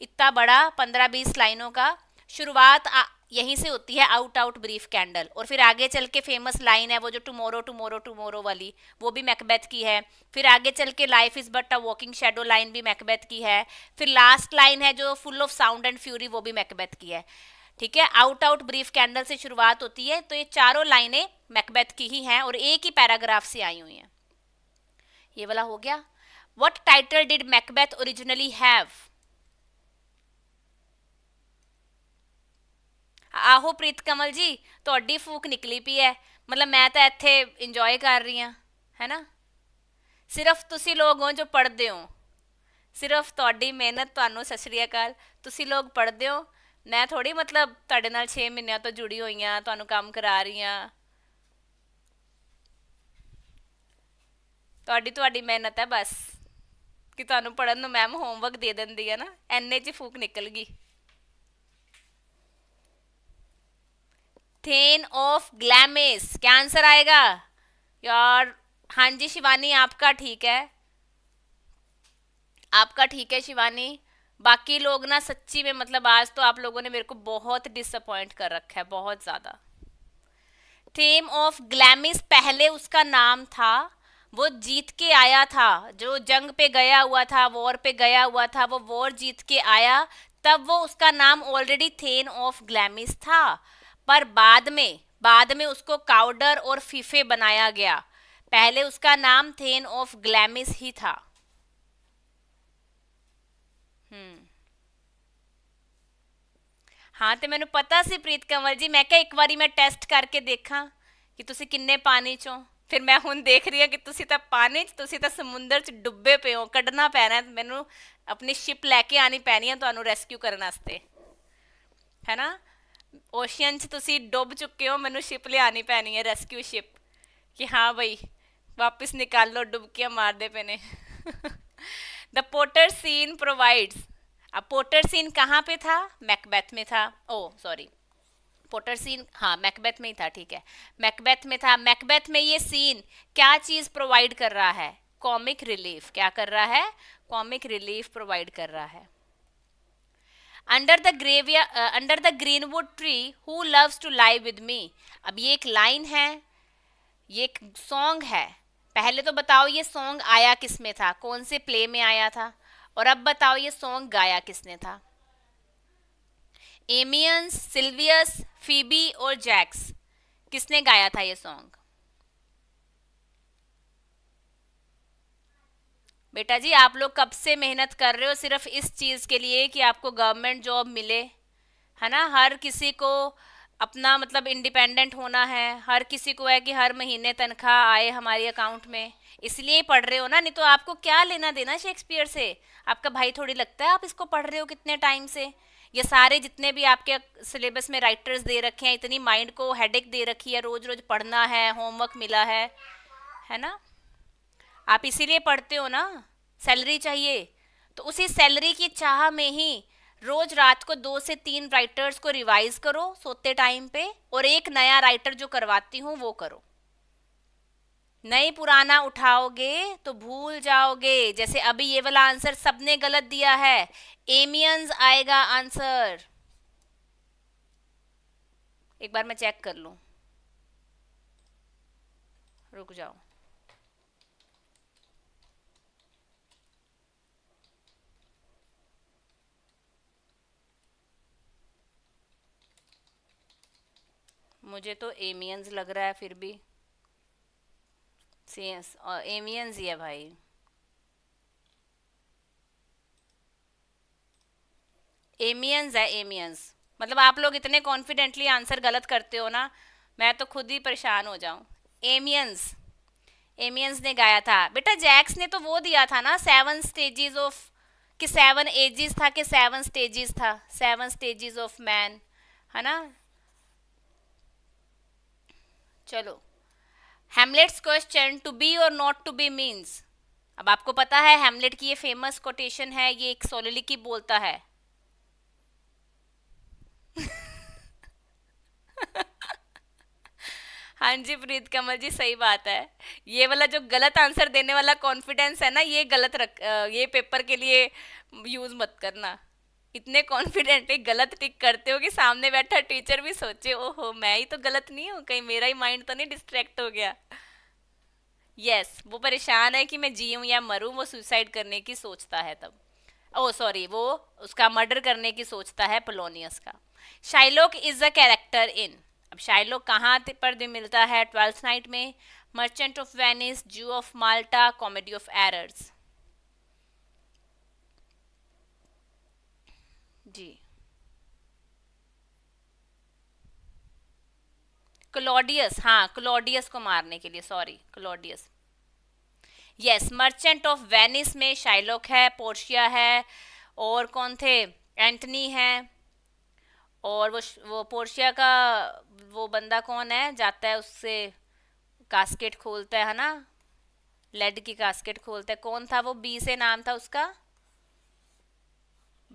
इतना बड़ा पंद्रह बीस लाइनों का शुरुआत यहीं से होती है आउट आउट ब्रीफ कैंडल और फिर आगे चल के फेमस लाइन है वो जो टुमोरो टुमोरो टुमोरो वाली वो भी मैकबैथ की है फिर आगे चल के life is but a walking shadow line भी मैकबैथ की है फिर लास्ट लाइन है जो full of sound and fury वो भी मैकबैथ की है ठीक है आउट आउट ब्रीफ कैंडल से शुरुआत होती है तो ये चारों लाइनें मैकबैथ की ही हैं और एक ही पैराग्राफ से आई हुई हैं ये वाला हो गया what title did Macbeth originally have ਆਹੋ ਪ੍ਰੀਤ ਕਮਲ ਜੀ ਤੁਹਾਡੀ ਫੂਕ ਨਿਕਲੀ ਪਈ ਹੈ ਮਤਲਬ ਮੈਂ ਤਾਂ ਇੱਥੇ ਇੰਜੋਏ ਕਰ ਰਹੀ ਹਾਂ ਹੈਨਾ ਸਿਰਫ ਤੁਸੀਂ ਲੋਕ ਹੋ ਜੋ ਪੜਦੇ ਹੋ ਸਿਰਫ ਤੁਹਾਡੀ ਮਿਹਨਤ ਤੁਹਾਨੂੰ ਸਸਰੀਆ ਅਕਾਲ ਤੁਸੀਂ ਲੋਕ ਪੜਦੇ ਹੋ ਮੈਂ ਥੋੜੀ ਮਤਲਬ ਤੁਹਾਡੇ ਨਾਲ 6 ਮਹੀਨਿਆਂ ਤੋਂ ਜੁੜੀ ਹੋਈ ਆ ਤੁਹਾਨੂੰ ਕੰਮ ਕਰਾ ਰਹੀ ਆ ਤੁਹਾਡੀ ਤੁਹਾਡੀ ਮਿਹਨਤ ਹੈ ਬਸ ਕਿ ਤੁਹਾਨੂੰ ਪੜਨ ਨੂੰ ਮੈਮ ਹੋਮਵਰਕ ਦੇ ਦਿੰਦੀ ਹੈ ਨਾ ਐਨੇ ਚ ਫੂਕ ਨਿਕਲ ਗਈ थेन ऑफ ग्लैमिस क्या आंसर आएगा यार हाँ जी शिवानी आपका ठीक है आपका ठीक है शिवानी बाकी लोग ना सच्ची में मतलब आज तो आप लोगों ने मेरे को बहुत डिसअपॉइंट कर रखा है बहुत ज़्यादा थेम ऑफ ग्लैमिस पहले उसका नाम था वो जीत के आया था जो जंग पे गया हुआ था वॉर पे गया हुआ था वो वॉर जीत के आया तब वो उसका नाम ऑलरेडी थेन ऑफ ग्लैमिस था पर बाद में बाद में उसको काउडर और फीफे बनाया गया पहले उसका नाम थेन ऑफ ग्लैमिस ही था हम्म। हाँ तो मैं पता से प्रीत कंवर जी मैं क्या एक बार मैं टेस्ट करके देखा कि तुम किन्ने पानी चो फिर मैं हूँ देख रही हूँ कि तुम तो पानी तो समुद्र च डुबे पे हो कढ़ना पै रहा है मैं अपनी शिप लैके आनी पैनी है तो रेस्क्यू करने है ना ਓਸ਼ੀਅਨ 'ਚ ਤੁਸੀਂ ਡੁੱਬ ਚੁੱਕੇ ਹੋ ਮੈਨੂੰ ਸ਼ਿਪ ਲਿਆਣੀ ਪੈਣੀ ਹੈ ਰੈਸਕਿਊ ਸ਼ਿਪ ਕਿ ਹਾਂ ਬਈ ਵਾਪਸ लो ਡੁਬਕੀਆਂ ਮਾਰਦੇ ਪਏ ਨੇ द पोटर सीन प्रोवाइड्स अब पोटर सीन कहाँ पे था मैकबैथ में था ओ सॉरी पोटर सीन हाँ मैकबैथ में ही था ठीक है मैकबैथ में था मैकबैथ में ये सीन क्या चीज़ प्रोवाइड कर रहा है कॉमिक रिलीफ क्या कर रहा है कॉमिक रिलीफ प्रोवाइड कर रहा है अंडर द ग्रेविया under the greenwood tree who loves to live with me अब ये एक लाइन है ये एक सॉन्ग है पहले तो बताओ ये सॉन्ग आया किस में था कौन से प्ले में आया था और अब बताओ ये सॉन्ग गाया किसने था एमियंस सिल्वियस फीबी और जैक्स किसने गाया था ये सॉन्ग बेटा जी आप लोग कब से मेहनत कर रहे हो सिर्फ इस चीज़ के लिए कि आपको गवर्नमेंट जॉब मिले है ना हर किसी को अपना मतलब इंडिपेंडेंट होना है हर किसी को है कि हर महीने तनख्वाह आए हमारे अकाउंट में इसलिए पढ़ रहे हो ना नहीं तो आपको क्या लेना देना शेक्सपियर से आपका भाई थोड़ी लगता है आप इसको पढ़ रहे हो कितने टाइम से ये सारे जितने भी आपके सिलेबस में राइटर्स दे रखे हैं इतनी माइंड को हेडेक दे रखी है रोज़ रोज़ पढ़ना है होमवर्क मिला है है ना आप इसीलिए पढ़ते हो ना सैलरी चाहिए तो उसी सैलरी की चाह में ही रोज रात को दो से तीन राइटर्स को रिवाइज करो सोते टाइम पे और एक नया राइटर जो करवाती हूँ वो करो नई पुराना उठाओगे तो भूल जाओगे जैसे अभी ये वाला आंसर सबने गलत दिया है एमियंस आएगा आंसर एक बार मैं चेक कर लू रुक जाओ मुझे तो एमियंस लग रहा है फिर भी सीएस एमियंस ही है भाई एमियंस है एमियंस मतलब आप लोग इतने कॉन्फिडेंटली आंसर गलत करते हो ना मैं तो खुद ही परेशान हो जाऊं एमियंस एमियंस ने गाया था बेटा जैक्स ने तो वो दिया था ना सेवन स्टेजेस ऑफ कि सेवन एजेस था कि सेवन स्टेजेस था सेवन स्टेजेस ऑफ मैन है ना चलो हेमलेट्स क्वेश्चन टू बी और नॉट टू बी मीन्स अब आपको पता है हेमलेट की ये फेमस कोटेशन है ये एक सोलिली की बोलता है हाँ जी प्रीत कमल जी सही बात है ये वाला जो गलत आंसर देने वाला कॉन्फिडेंस है ना ये गलत रख ये पेपर के लिए यूज़ मत करना इतने कॉन्फिडेंटली गलत टिक करते हो कि सामने बैठा टीचर भी सोचे ओहो मैं ही तो गलत नहीं हूँ कहीं मेरा ही माइंड तो नहीं डिस्ट्रैक्ट हो गया यस yes, वो परेशान है कि मैं जी या मरूँ वो सुसाइड करने की सोचता है तब ओ oh, सॉरी वो उसका मर्डर करने की सोचता है पोलोनियस का शाइलोक इज अ कैरेक्टर इन अब शाइलोक कहाँ पर मिलता है ट्वेल्थ नाइट में Merchant of Venice Jew of Malta Comedy of Errors Claudius हाँ क्लोडियस को मारने के लिए sorry Claudius yes Merchant of Venice में शाइलोक है पोर्शिया है और कौन थे एंटनी है और वो वो पोर्शिया का वो बंदा कौन है जाता है उससे कास्केट खोलता है ना लेड की कास्केट खोलता है कौन था वो बी से नाम था उसका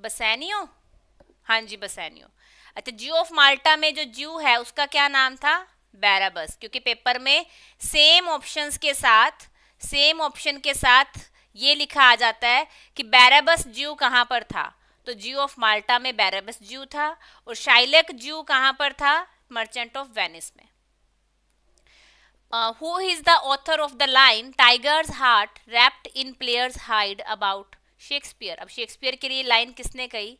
बसैनियो हाँ जी बसैनियो अच्छा ज्यू ऑफ माल्टा में जो ज्यू है उसका क्या नाम था बैराबस क्योंकि पेपर में सेम ऑप्शंस के साथ सेम ऑप्शन के साथ ये लिखा आ जाता है कि बैराबस ज्यू कहाँ पर था तो ज्यू ऑफ माल्टा में बैराबस ज्यू था और शाइलक ज्यू कहाँ पर था मर्चेंट ऑफ वेनिस में who is the author of the line tiger's heart wrapped in player's hide about Shakespeare अब शेक्सपियर के लिए लाइन किसने कही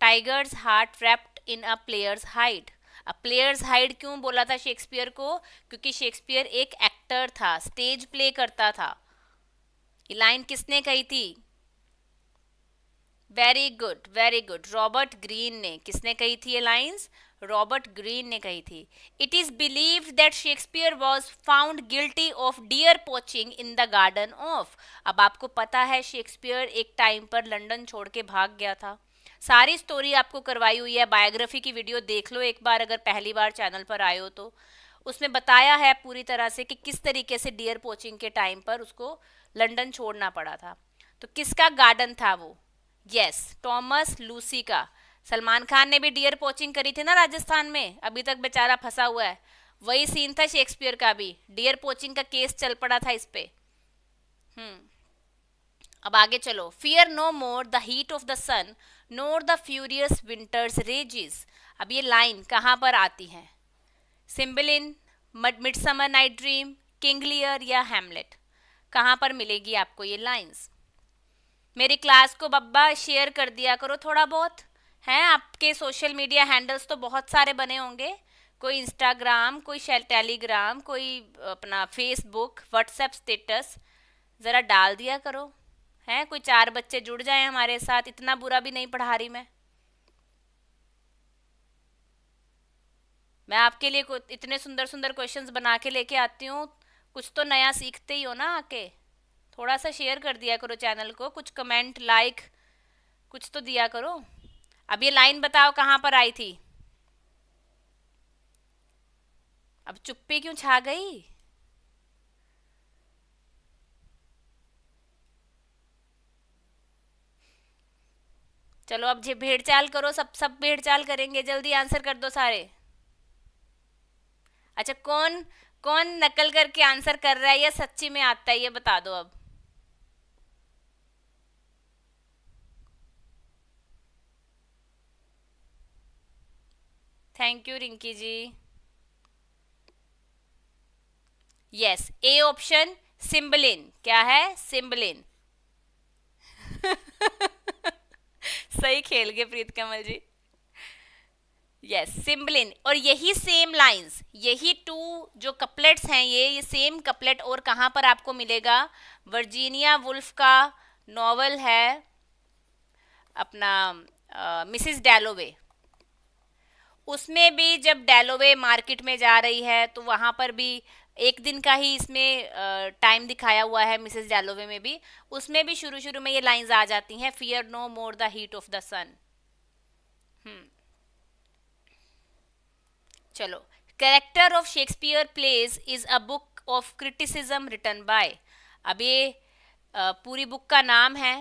tiger's heart wrapped in a player's hide अब प्लेयर्स हाइड क्यों बोला था शेक्सपियर को क्योंकि शेक्सपियर एक एक्टर था स्टेज प्ले करता था ये लाइन किसने कही थी very good very good Robert Greene ने किसने कही थी ये लाइंस रॉबर्ट ग्रीन ने कही थी it is believe that Shakespeare was found guilty of deer poaching in the garden of अब आपको पता है शेक्सपियर एक टाइम पर लंडन छोड़ के भाग गया था सारी स्टोरी आपको करवाई हुई है बायोग्राफी की वीडियो देख लो एक बार अगर पहली बार चैनल पर आए हो तो उसमें बताया है पूरी तरह से कि किस तरीके से डियर पोचिंग के टाइम पर उसको लंदन छोड़ना पड़ा था तो किसका गार्डन था वो यस टॉमस लूसी का सलमान खान ने भी डियर पोचिंग करी थी ना राजस्थान में अभी तक बेचारा फंसा हुआ है वही सीन था शेक्सपियर का भी डियर पोचिंग का केस चल पड़ा था इस पे हम्म अब आगे चलो fear no more the heat of the sun nor the furious winters rages अब ये लाइन कहाँ पर आती है Cymbeline in Midsummer Night Dream King Lear या हेमलेट कहाँ पर मिलेगी आपको ये लाइन्स मेरी क्लास को बब्बा शेयर कर दिया करो थोड़ा बहुत हैं आपके सोशल मीडिया हैंडल्स तो बहुत सारे बने होंगे कोई इंस्टाग्राम कोई टेलीग्राम कोई अपना फेसबुक व्हाट्सएप स्टेटस ज़रा डाल दिया करो हैं कोई चार बच्चे जुड़ जाए हमारे साथ इतना बुरा भी नहीं पढ़ा रही मैं मैं आपके लिए इतने सुंदर सुंदर क्वेश्चंस बना के लेके आती हूँ कुछ तो नया सीखते ही हो ना आके थोड़ा सा शेयर कर दिया करो चैनल को कुछ कमेंट लाइक कुछ तो दिया करो अब ये लाइन बताओ कहाँ पर आई थी अब चुप्पी क्यों छा गई चलो अब भेड़ चाल करो सब सब भेड़ चाल करेंगे जल्दी आंसर कर दो सारे अच्छा कौन कौन नकल करके आंसर कर रहा है या सच्ची में आता है ये बता दो अब thank you Rinki ji yes A option Cymbeline क्या है सिम्बलिन सही खेल गए Preet Kamal ji yes yes, Cymbeline और यही सेम लाइंस यही टू जो कपलेट्स हैं ये ये सेम कपलेट और कहाँ पर आपको मिलेगा वर्जीनिया वुल्फ का नॉवल है अपना मिसिस डेलोवे उसमें भी जब डेलोवे मार्केट में जा रही है तो वहाँ पर भी एक दिन का ही इसमें टाइम दिखाया हुआ है मिसेस डेलोवे में भी उसमें भी शुरू शुरू में ये लाइंस आ जाती हैं fear no more the heat of the sun चलो character of Shakespeare plays is a book of criticism written by अब ये पूरी बुक का नाम है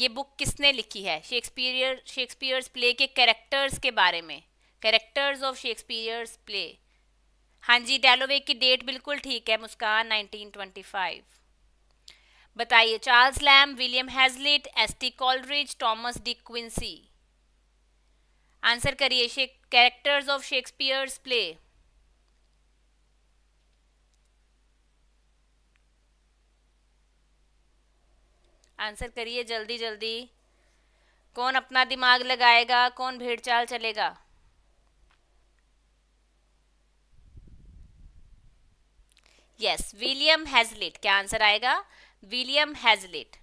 ये बुक किसने लिखी है शेक्सपियर शेक्सपियर्स प्ले के कैरेक्टर्स के बारे में कैरेक्टर्स ऑफ शेक्सपियर्स प्ले हाँ जी डेलोवे की डेट बिल्कुल ठीक है मुस्कान 1925 बताइए Charles Lamb William Hazlitt T Coleridge Thomas De Quincey answer करिए characters of Shakespeare's play answer करिए जल्दी जल्दी कौन अपना दिमाग लगाएगा कौन भेड़चाल चाल चलेगा यस विलियम हैजलिट क्या आंसर आएगा विलियम हैजलिट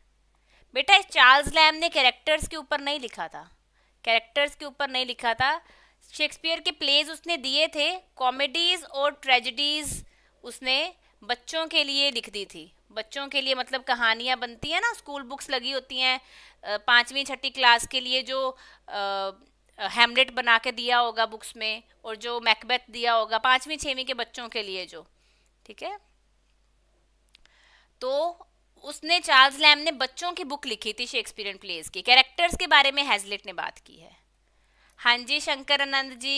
बेटा चार्ल्स लैम ने कैरेक्टर्स के ऊपर नहीं लिखा था कैरेक्टर्स के ऊपर नहीं लिखा था शेक्सपियर के प्लेज उसने दिए थे कॉमेडीज और ट्रेजिडीज उसने बच्चों के लिए लिख दी थी बच्चों के लिए मतलब कहानियाँ बनती हैं ना स्कूल बुक्स लगी होती हैं पाँचवीं छठी क्लास के लिए जो हेमलेट बना के दिया होगा बुक्स में और जो मैकबेथ दिया होगा पाँचवीं छवीं के बच्चों के लिए जो ठीक है तो उसने चार्ल्स लैम ने बच्चों की बुक लिखी थी शेक्सपियरन प्लेस की कैरेक्टर्स के बारे में हैजलेट ने बात की है हाँ जी शंकर आनंद जी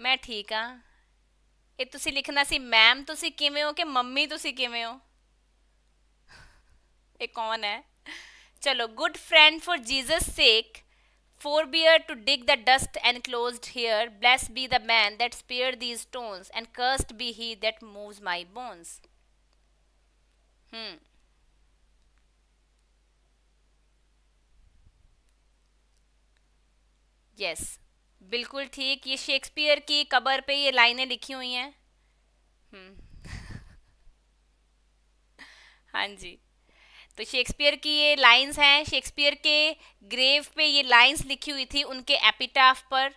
मैं ठीक हाँ ये तुम लिखना सी मैम तुम ਕਿਵੇਂ हो कि मम्मी तुम ਕਿਵੇਂ हो ਇਹ ਕੌਣ ਹੈ ਚਲੋ good friend for Jesus Forbear to dig the dust enclosed here. Blessed be the man that spared these stones, and cursed be he that moves my bones. Hmm. Yes बिल्कुल ठीक ये शेक्सपियर की कबर पे ये लाइनें लिखी हुई हैं हाँ जी तो शेक्सपियर की ये लाइंस हैं शेक्सपियर के ग्रेव पे ये लाइंस लिखी हुई थी उनके एपिटाफ पर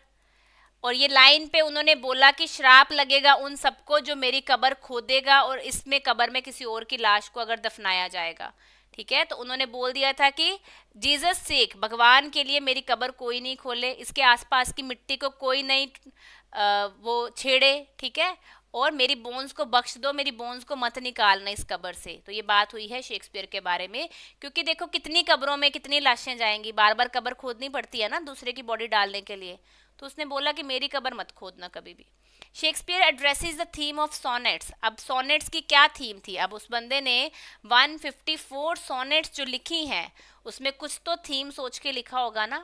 और ये लाइन पे उन्होंने बोला कि श्राप लगेगा उन सबको जो मेरी कबर खोदेगा और इसमें कबर में किसी और की लाश को अगर दफनाया जाएगा ठीक है तो उन्होंने बोल दिया था कि जीसस सेक भगवान के लिए मेरी कबर कोई नहीं खोले इसके आसपास की मिट्टी को कोई नहीं आ, वो छेड़े ठीक है और मेरी बोन्स को बख्श दो मेरी बोन्स को मत निकालना इस कब्र से तो ये बात हुई है शेक्सपियर के बारे में क्योंकि देखो कितनी कब्रों में कितनी लाशें जाएंगी बार बार कब्र खोदनी पड़ती है ना दूसरे की बॉडी डालने के लिए तो उसने बोला कि मेरी कब्र मत खोदना कभी भी Shakespeare addresses the theme of sonnets अब सोनेट्स की क्या थीम थी अब उस बंदे ने 154 सोनेट्स जो लिखी हैं उसमें कुछ तो थीम सोच के लिखा होगा ना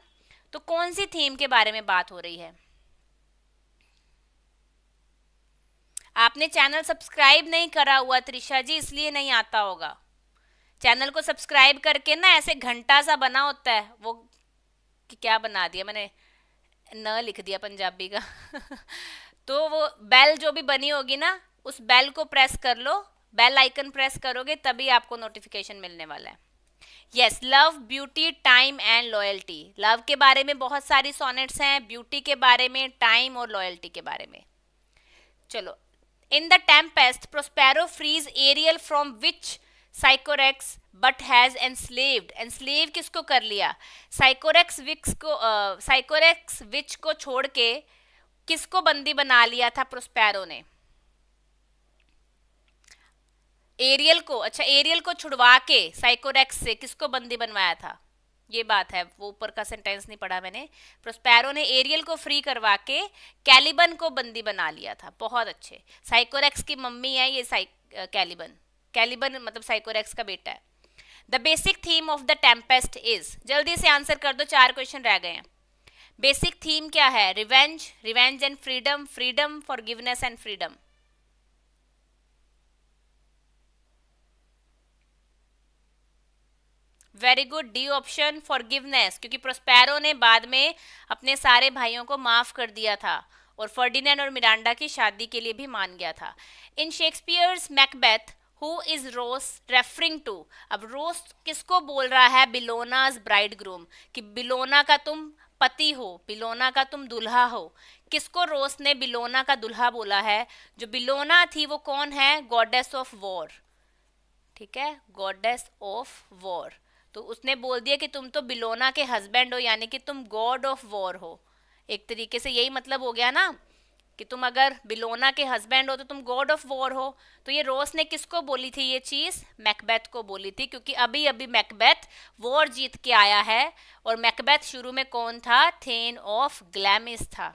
तो कौन सी थीम के बारे में बात हो रही है आपने चैनल सब्सक्राइब नहीं करा हुआ त्रिशा जी इसलिए नहीं आता होगा चैनल को सब्सक्राइब करके ना ऐसे घंटा सा बना होता है वो कि क्या बना दिया मैंने न लिख दिया पंजाबी का तो वो बेल जो भी बनी होगी ना उस बेल को प्रेस कर लो बेल आइकन प्रेस करोगे तभी आपको नोटिफिकेशन मिलने वाला है yes love beauty time and loyalty love के बारे में बहुत सारी सोनेट्स हैं ब्यूटी के बारे में टाइम और लॉयल्टी के बारे में चलो in the Tempest Prospero frees Ariel from witch Sycorax but has enslaved enslave किसको कर लिया साइकोरेक्स विक्स को साइकोरेक्स विच को छोड़ के किसको बंदी बना लिया था प्रोस्पैरो ने एरियल को अच्छा एरियल को छुड़वा के साइकोरेक्स से किसको बंदी बनवाया था ये बात है वो ऊपर का सेंटेंस नहीं पढ़ा मैंने प्रोस्पैरो ने एरियल को फ्री करवा के कैलिबन को बंदी बना लिया था बहुत अच्छे साइकोरेक्स की मम्मी है ये कैलिबन कैलिबन मतलब साइकोरेक्स का बेटा है the basic theme of the Tempest is जल्दी से आंसर कर दो चार क्वेश्चन रह गए हैं बेसिक थीम क्या है revenge revenge and freedom freedom forgiveness and freedom very good D option forgiveness क्योंकि प्रोस्पैरो ने बाद में अपने सारे भाइयों को माफ़ कर दिया था और फर्डिनेंड और मिरांडा की शादी के लिए भी मान गया था in Shakespeare's Macbeth who is Ross referring to अब रोस किसको बोल रहा है बिलोनाज ब्राइड ग्रूम कि बिलोना का तुम पति हो बिलोना का तुम दुल्हा हो किसको रोस ने बिलोना का दुल्हा बोला है जो बिलोना थी वो कौन है गॉडेस ऑफ वॉर ठीक है गॉडेस ऑफ वॉर तो उसने बोल दिया कि तुम तो बिलोना के हस्बैंड हो यानी कि तुम गॉड ऑफ वॉर हो एक तरीके से यही मतलब हो गया ना कि तुम अगर बिलोना के हस्बैंड हो तो तुम गॉड ऑफ वॉर हो तो ये रोस ने किसको बोली थी ये चीज़ मैकबैथ को बोली थी क्योंकि अभी अभी मैकबैथ वॉर जीत के आया है और मैकबैथ शुरू में कौन था थेन ऑफ ग्लैमिस था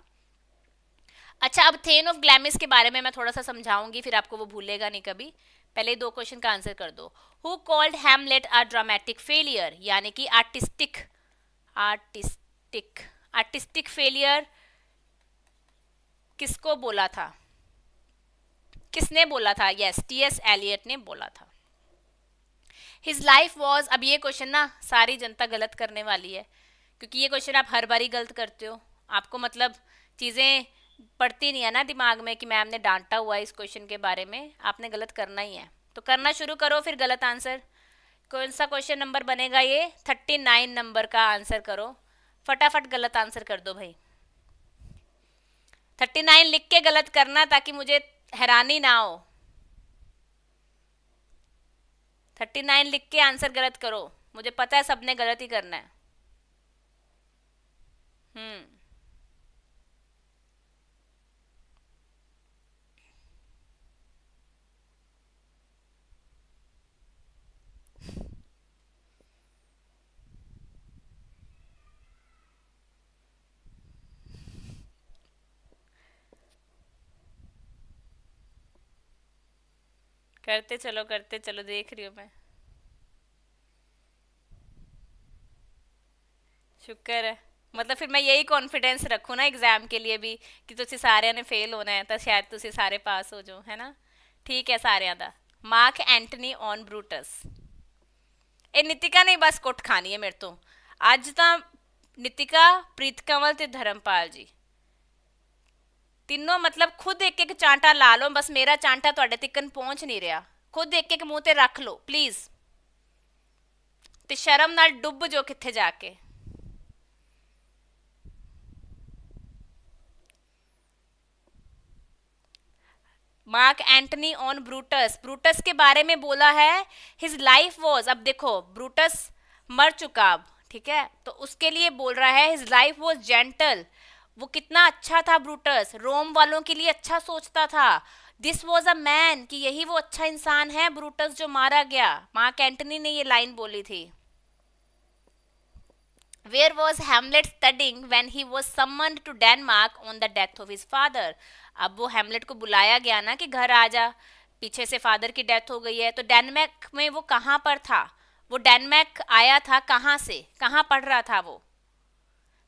अच्छा अब थेन ऑफ ग्लैमिस के बारे में मैं थोड़ा सा समझाऊंगी फिर आपको वो भूलेगा नहीं कभी पहले दो क्वेश्चन का आंसर कर दो who called Hamlet are dramatic failure यानी कि आर्टिस्टिक आर्टिस्टिक आर्टिस्टिक फेलियर किसको बोला था किसने बोला था यस टी एस एलियट ने बोला था हिज लाइफ वॉज अब ये क्वेश्चन ना सारी जनता गलत करने वाली है क्योंकि ये क्वेश्चन आप हर बार ही गलत करते हो आपको मतलब चीज़ें पड़ती नहीं है ना दिमाग में कि मैम ने डांटा हुआ इस क्वेश्चन के बारे में आपने गलत करना ही है तो करना शुरू करो फिर गलत आंसर कौन सा क्वेश्चन नंबर बनेगा ये थर्टी नाइन नंबर का आंसर करो फटाफट गलत आंसर कर दो भाई थर्टी नाइन लिख के गलत करना ताकि मुझे हैरानी ना हो थर्टी नाइन लिख के आंसर गलत करो मुझे पता है सबने गलत ही करना है हम्म करते चलो करते चलो देख रही हूँ मैं शुक्र है मतलब फिर मैं यही कॉन्फिडेंस रखूँ ना एग्ज़ाम के लिए भी कि तुसी सारे ने फेल होना है तो शायद तुसी सारे पास हो जाओ है ना ठीक है सारे का मार्क एंटनी ऑन ब्रूटस ए नितिका ने बस कुट खानी है मेरे तो अज ਤਾਂ ਨਿਤਿਕਾ ਪ੍ਰੀਤ ਕੰਵਲ ਤੇ तीनों मतलब खुद एक एक चांटा ला लो बस मेरा चांटा ਤੁਹਾਡੇ ਤੱਕਨ ਪਹੁੰਚ ਨਹੀਂ ਰਿਹਾ ਖੁਦ ਇੱਕ एक ਮੂੰਹ ਤੇ रख लो प्लीज़ ਤੇ शर्म ਨਾਲ डुब जो ਕਿੱਥੇ जाके Mark Antony on Brutus Brutus के बारे में बोला है हिज लाइफ वॉज अब देखो ब्रूटस मर चुका अब ठीक है तो उसके लिए बोल रहा है हिज लाइफ वॉज जेंटल वो कितना अच्छा था ब्रूटस रोम वालों के लिए अच्छा सोचता था दिस वॉज अ मैन कि यही वो अच्छा इंसान है ब्रूटस जो मारा गया मार्क एंटनी ने ये लाइन बोली थी where was Hamlet studying when he was summoned to Denmark on the death of his father अब वो हेमलेट को बुलाया गया ना कि घर आ जा पीछे से फादर की डेथ हो गई है तो डेनमार्क में वो कहाँ पर था वो डेनमार्क आया था कहाँ से कहाँ पढ़ रहा था वो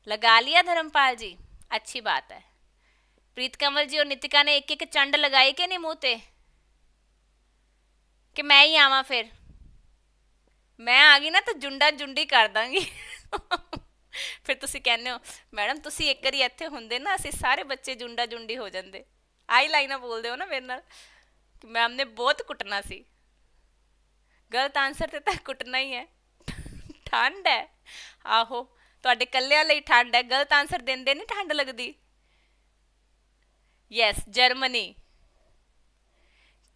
लगा लिया धर्मपाल जी अच्छी बात है प्रीत कंवल जी और नितिका ने एक एक चंड लगाई के नहीं मुँहते कि मैं ही आवा फिर मैं आ गई ना तो जुंडा जुंडी कर ਦਾਂਗੀ ਫਿਰ ਤੁਸੀਂ ਕਹਿੰਦੇ ਹੋ ਮੈਡਮ ਤੁਸੀਂ ਇੱਕ ਵਾਰੀ ਇੱਥੇ ਹੁੰਦੇ ਨਾ ਅਸੀਂ ਸਾਰੇ ਬੱਚੇ ਜੁੰਡਾ ਜੁੰਡੀ ਹੋ ਜਾਂਦੇ ਆਈ ਲਾਈਨਾਂ ਬੋਲਦੇ ਹੋ ਨਾ ਮੇਰੇ ਨਾਲ ਕਿ ਮੈਮ ਨੇ ਬਹੁਤ ਕੁੱਟਣਾ ਸੀ ਗਲਤ ਆਨਸਰ ਤੇ ਤਾਂ ਕੁੱਟਣਾ ਹੀ ਹੈ ਠੰਡ ਹੈ ਆਹੋ ठंड है गलत आंसर दें ਗਲਤ ਆਨਸਰ ਦਿੰਦੇ ਨਹੀਂ ਠੰਡ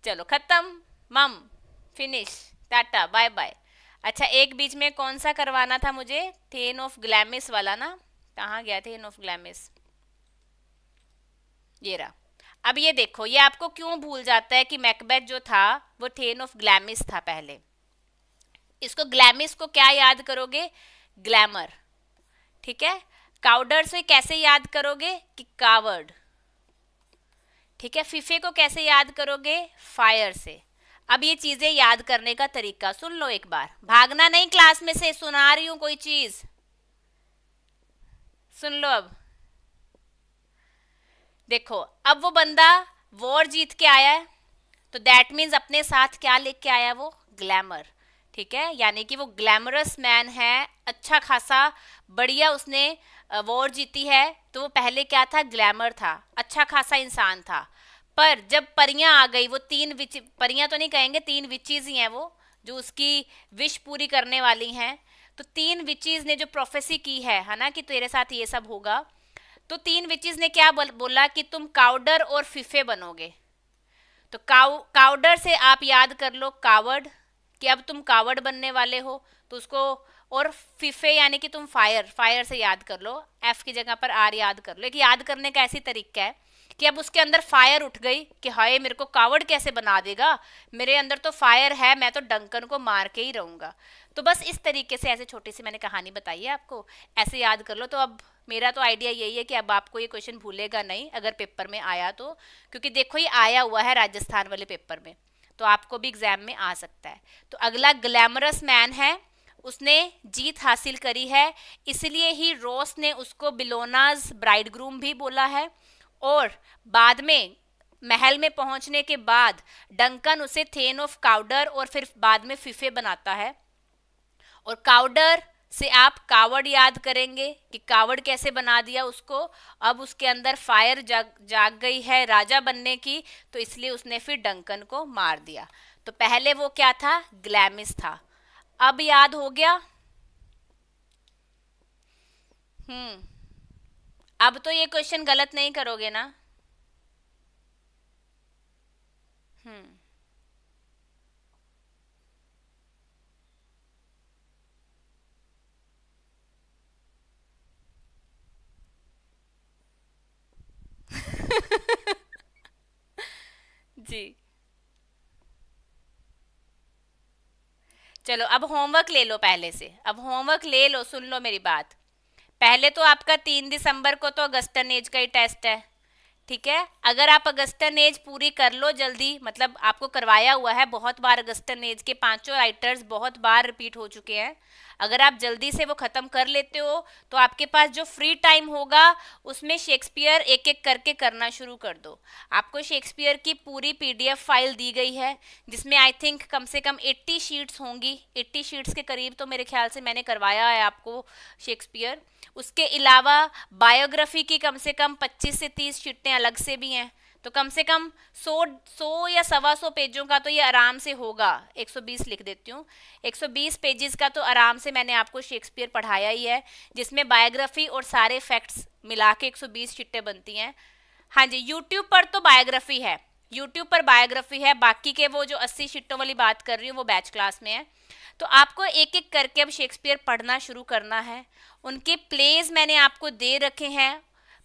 चलो खत्म मम फिनिश टाटा बाय बाय अच्छा एक बीच में कौन सा करवाना था मुझे थेन ऑफ ग्लैमिस वाला ना कहाँ गया थेन ऑफ ग्लैमिस ये रहा अब ये देखो ये आपको क्यों भूल जाता है कि मैकबैथ जो था वो थेन ऑफ ग्लैमिस था पहले इसको ग्लैमिस को क्या याद करोगे ग्लैमर ठीक है काउडर से कैसे याद करोगे कि कावर्ड ठीक है फिफे को कैसे याद करोगे फायर से अब ये चीजें याद करने का तरीका सुन लो एक बार भागना नहीं क्लास में से सुना रही हूं कोई चीज सुन लो अब देखो अब वो बंदा वॉर जीत के आया है तो दैट मीन्स अपने साथ क्या लेके आया वो ग्लैमर ठीक है यानी कि वो ग्लैमरस मैन है अच्छा खासा बढ़िया उसने अवार्ड जीती है तो वो पहले क्या था ग्लैमर था अच्छा खासा इंसान था पर जब परियां आ गई वो तीन विच परियां तो नहीं कहेंगे तीन विचीज ही हैं वो जो उसकी विश पूरी करने वाली हैं तो तीन विचीज ने जो प्रोफेसी की है है ना कि तेरे साथ ये सब होगा तो तीन विचीज ने क्या बोल, बोला कि तुम काउडर और फिफे बनोगे तो काउ काउडर से आप याद कर लो कावड कि अब तुम कावड़ बनने वाले हो तो उसको और फिफे यानी कि तुम फायर फायर से याद कर लो एफ की जगह पर आर याद कर लो एक याद करने का ऐसी तरीका है कि अब उसके अंदर फायर उठ गई कि हाय मेरे को कावड़ कैसे बना देगा मेरे अंदर तो फायर है मैं तो डंकन को मार के ही रहूँगा तो बस इस तरीके से ऐसे छोटी सी मैंने कहानी बताई है आपको ऐसे याद कर लो तो अब मेरा तो आइडिया यही है कि अब आपको ये क्वेश्चन भूलेगा नहीं अगर पेपर में आया तो क्योंकि देखो ये आया हुआ है राजस्थान वाले पेपर में तो आपको भी एग्जाम में आ सकता है तो अगला ग्लैमरस मैन है उसने जीत हासिल करी है इसलिए ही रोस ने उसको बिलोनाज ब्राइड ग्रूम भी बोला है और बाद में महल में पहुंचने के बाद डंकन उसे थेन ऑफ काउडर और फिर बाद में फिफे बनाता है और काउडर से आप कावड़ याद करेंगे कि कावड़ कैसे बना दिया उसको अब उसके अंदर फायर जाग जाग गई है राजा बनने की तो इसलिए उसने फिर डंकन को मार दिया तो पहले वो क्या था ग्लैमिस था अब याद हो गया हम्म अब तो ये क्वेश्चन गलत नहीं करोगे ना हम्म जी चलो अब होमवर्क ले लो पहले से अब होमवर्क ले लो सुन लो मेरी बात पहले तो आपका तीन दिसंबर को तो अगस्टन एज का ही टेस्ट है ठीक है अगर आप अगस्तन एज पूरी कर लो जल्दी मतलब आपको करवाया हुआ है बहुत बार अगस्तन एज के पांचों राइटर्स बहुत बार रिपीट हो चुके हैं अगर आप जल्दी से वो ख़त्म कर लेते हो तो आपके पास जो फ्री टाइम होगा उसमें शेक्सपियर एक एक करके करना शुरू कर दो आपको शेक्सपियर की पूरी पीडीएफ फाइल दी गई है जिसमें आई थिंक कम से कम 80 शीट्स होंगी 80 शीट्स के करीब तो मेरे ख्याल से मैंने करवाया है आपको शेक्सपियर उसके अलावा बायोग्राफी की कम से कम 25 से 30 शीटें अलग से भी हैं तो कम से कम 100 100 या सवा सौ पेजों का तो ये आराम से होगा 120 लिख देती हूँ 120 पेजेस का तो आराम से मैंने आपको शेक्सपियर पढ़ाया ही है जिसमें बायोग्राफी और सारे फैक्ट्स मिला के एक सौ बनती हैं हाँ जी यूट्यूब पर तो बायोग्राफी है यूट्यूब पर बायोग्राफी है बाकी के वो जो अस्सी शिट्टों वाली बात कर रही हूँ वो बैच क्लास में है तो आपको एक एक करके अब शेक्सपियर पढ़ना शुरू करना है उनके प्लेज मैंने आपको दे रखे हैं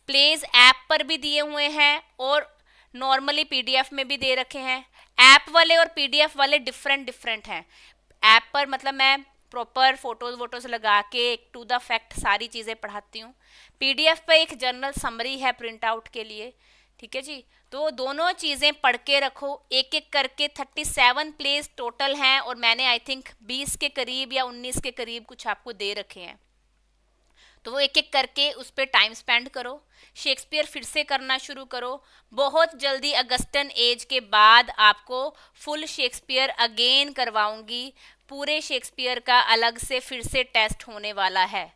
प्लेज ऐप पर भी दिए हुए हैं और नॉर्मली पीडीएफ में भी दे रखे हैं ऐप वाले और पीडीएफ वाले डिफरेंट डिफरेंट हैं ऐप पर मतलब मैं प्रॉपर फोटोज वोटोज लगा के एक टू द फैक्ट सारी चीज़ें पढ़ाती हूँ पीडीएफ पे एक जर्नल समरी है प्रिंट आउट के लिए ठीक है जी तो दोनों चीज़ें पढ़ के रखो एक एक करके 37 प्लेस टोटल हैं और मैंने आई थिंक 20 के करीब या 19 के करीब कुछ आपको दे रखे हैं तो वो एक एक करके उस पर टाइम स्पेंड करो शेक्सपियर फिर से करना शुरू करो बहुत जल्दी अगस्टन एज के बाद आपको फुल शेक्सपियर अगेन करवाऊंगी पूरे शेक्सपियर का अलग से फिर से टेस्ट होने वाला है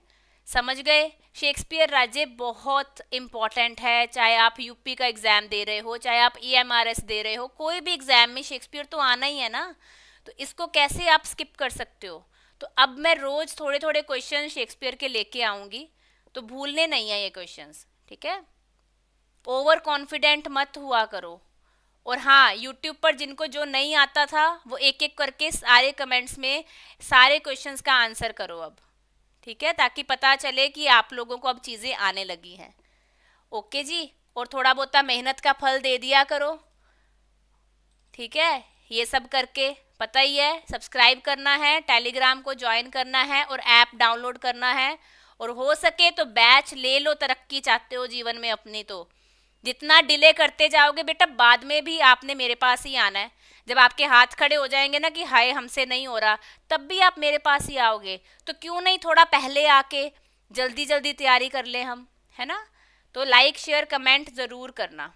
समझ गए शेक्सपियर राज्य बहुत इम्पॉर्टेंट है चाहे आप यूपी का एग्ज़ाम दे रहे हो चाहे आप ईएमआरएस e दे रहे हो कोई भी एग्ज़ाम में शेक्सपियर तो आना ही है ना तो इसको कैसे आप स्किप कर सकते हो तो अब मैं रोज़ थोड़े थोड़े क्वेश्चन शेक्सपियर के लेके आऊंगी तो भूलने नहीं है ये क्वेश्चन ठीक है ओवर कॉन्फिडेंट मत हुआ करो और हाँ यूट्यूब पर जिनको जो नहीं आता था वो एक एक करके सारे कमेंट्स में सारे क्वेश्चन का आंसर करो अब ठीक है ताकि पता चले कि आप लोगों को अब चीज़ें आने लगी हैं ओके जी और थोड़ा बहुत मेहनत का फल दे दिया करो ठीक है ये सब करके पता ही है सब्सक्राइब करना है टेलीग्राम को ज्वाइन करना है और ऐप डाउनलोड करना है और हो सके तो बैच ले लो तरक्की चाहते हो जीवन में अपनी तो जितना डिले करते जाओगे बेटा बाद में भी आपने मेरे पास ही आना है जब आपके हाथ खड़े हो जाएंगे ना कि हाय हमसे नहीं हो रहा तब भी आप मेरे पास ही आओगे तो क्यों नहीं थोड़ा पहले आके जल्दी जल्दी तैयारी कर लें हम है ना तो लाइक शेयर कमेंट ज़रूर करना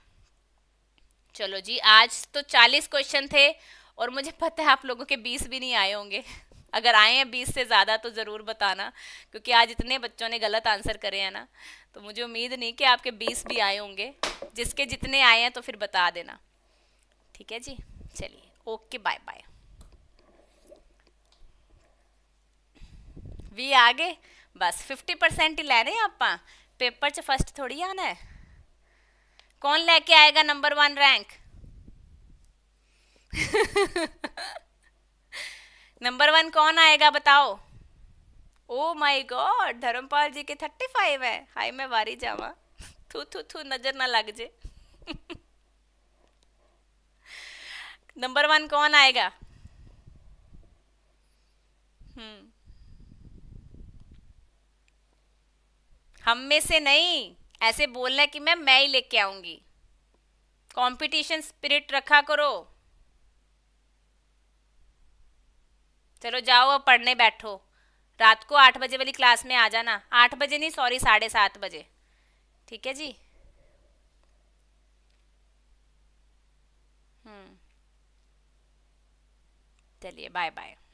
चलो जी आज तो चालीस क्वेश्चन थे और मुझे पता है आप लोगों के बीस भी नहीं आए होंगे अगर आए हैं बीस से ज़्यादा तो ज़रूर बताना क्योंकि आज इतने बच्चों ने गलत आंसर करे हैं ना तो मुझे उम्मीद नहीं कि आपके बीस भी आए होंगे जिसके जितने आए हैं तो फिर बता देना ठीक है जी चलिए ओके बाय बाय आ गए बस फिफ्टी परसेंट ही ਲੈ रहे हैं आप पेपर च फर्स्ट थोड़ी आना है कौन लेके आएगा number one rank number one कौन आएगा बताओ ओ माई गॉड धर्मपाल जी के थर्टी फाइव है हाई मैं वारी जावा थू थू थू नजर ना लग जे नंबर वन कौन आएगा हम्म हम में से नहीं ऐसे बोलना कि मैं मैं ही लेके आऊंगी कंपटीशन स्पिरिट रखा करो चलो जाओ अब पढ़ने बैठो रात को आठ बजे वाली क्लास में आ जाना आठ बजे नहीं सॉरी साढ़े सात बजे ठीक है जी हम्म चलिए बाय बाय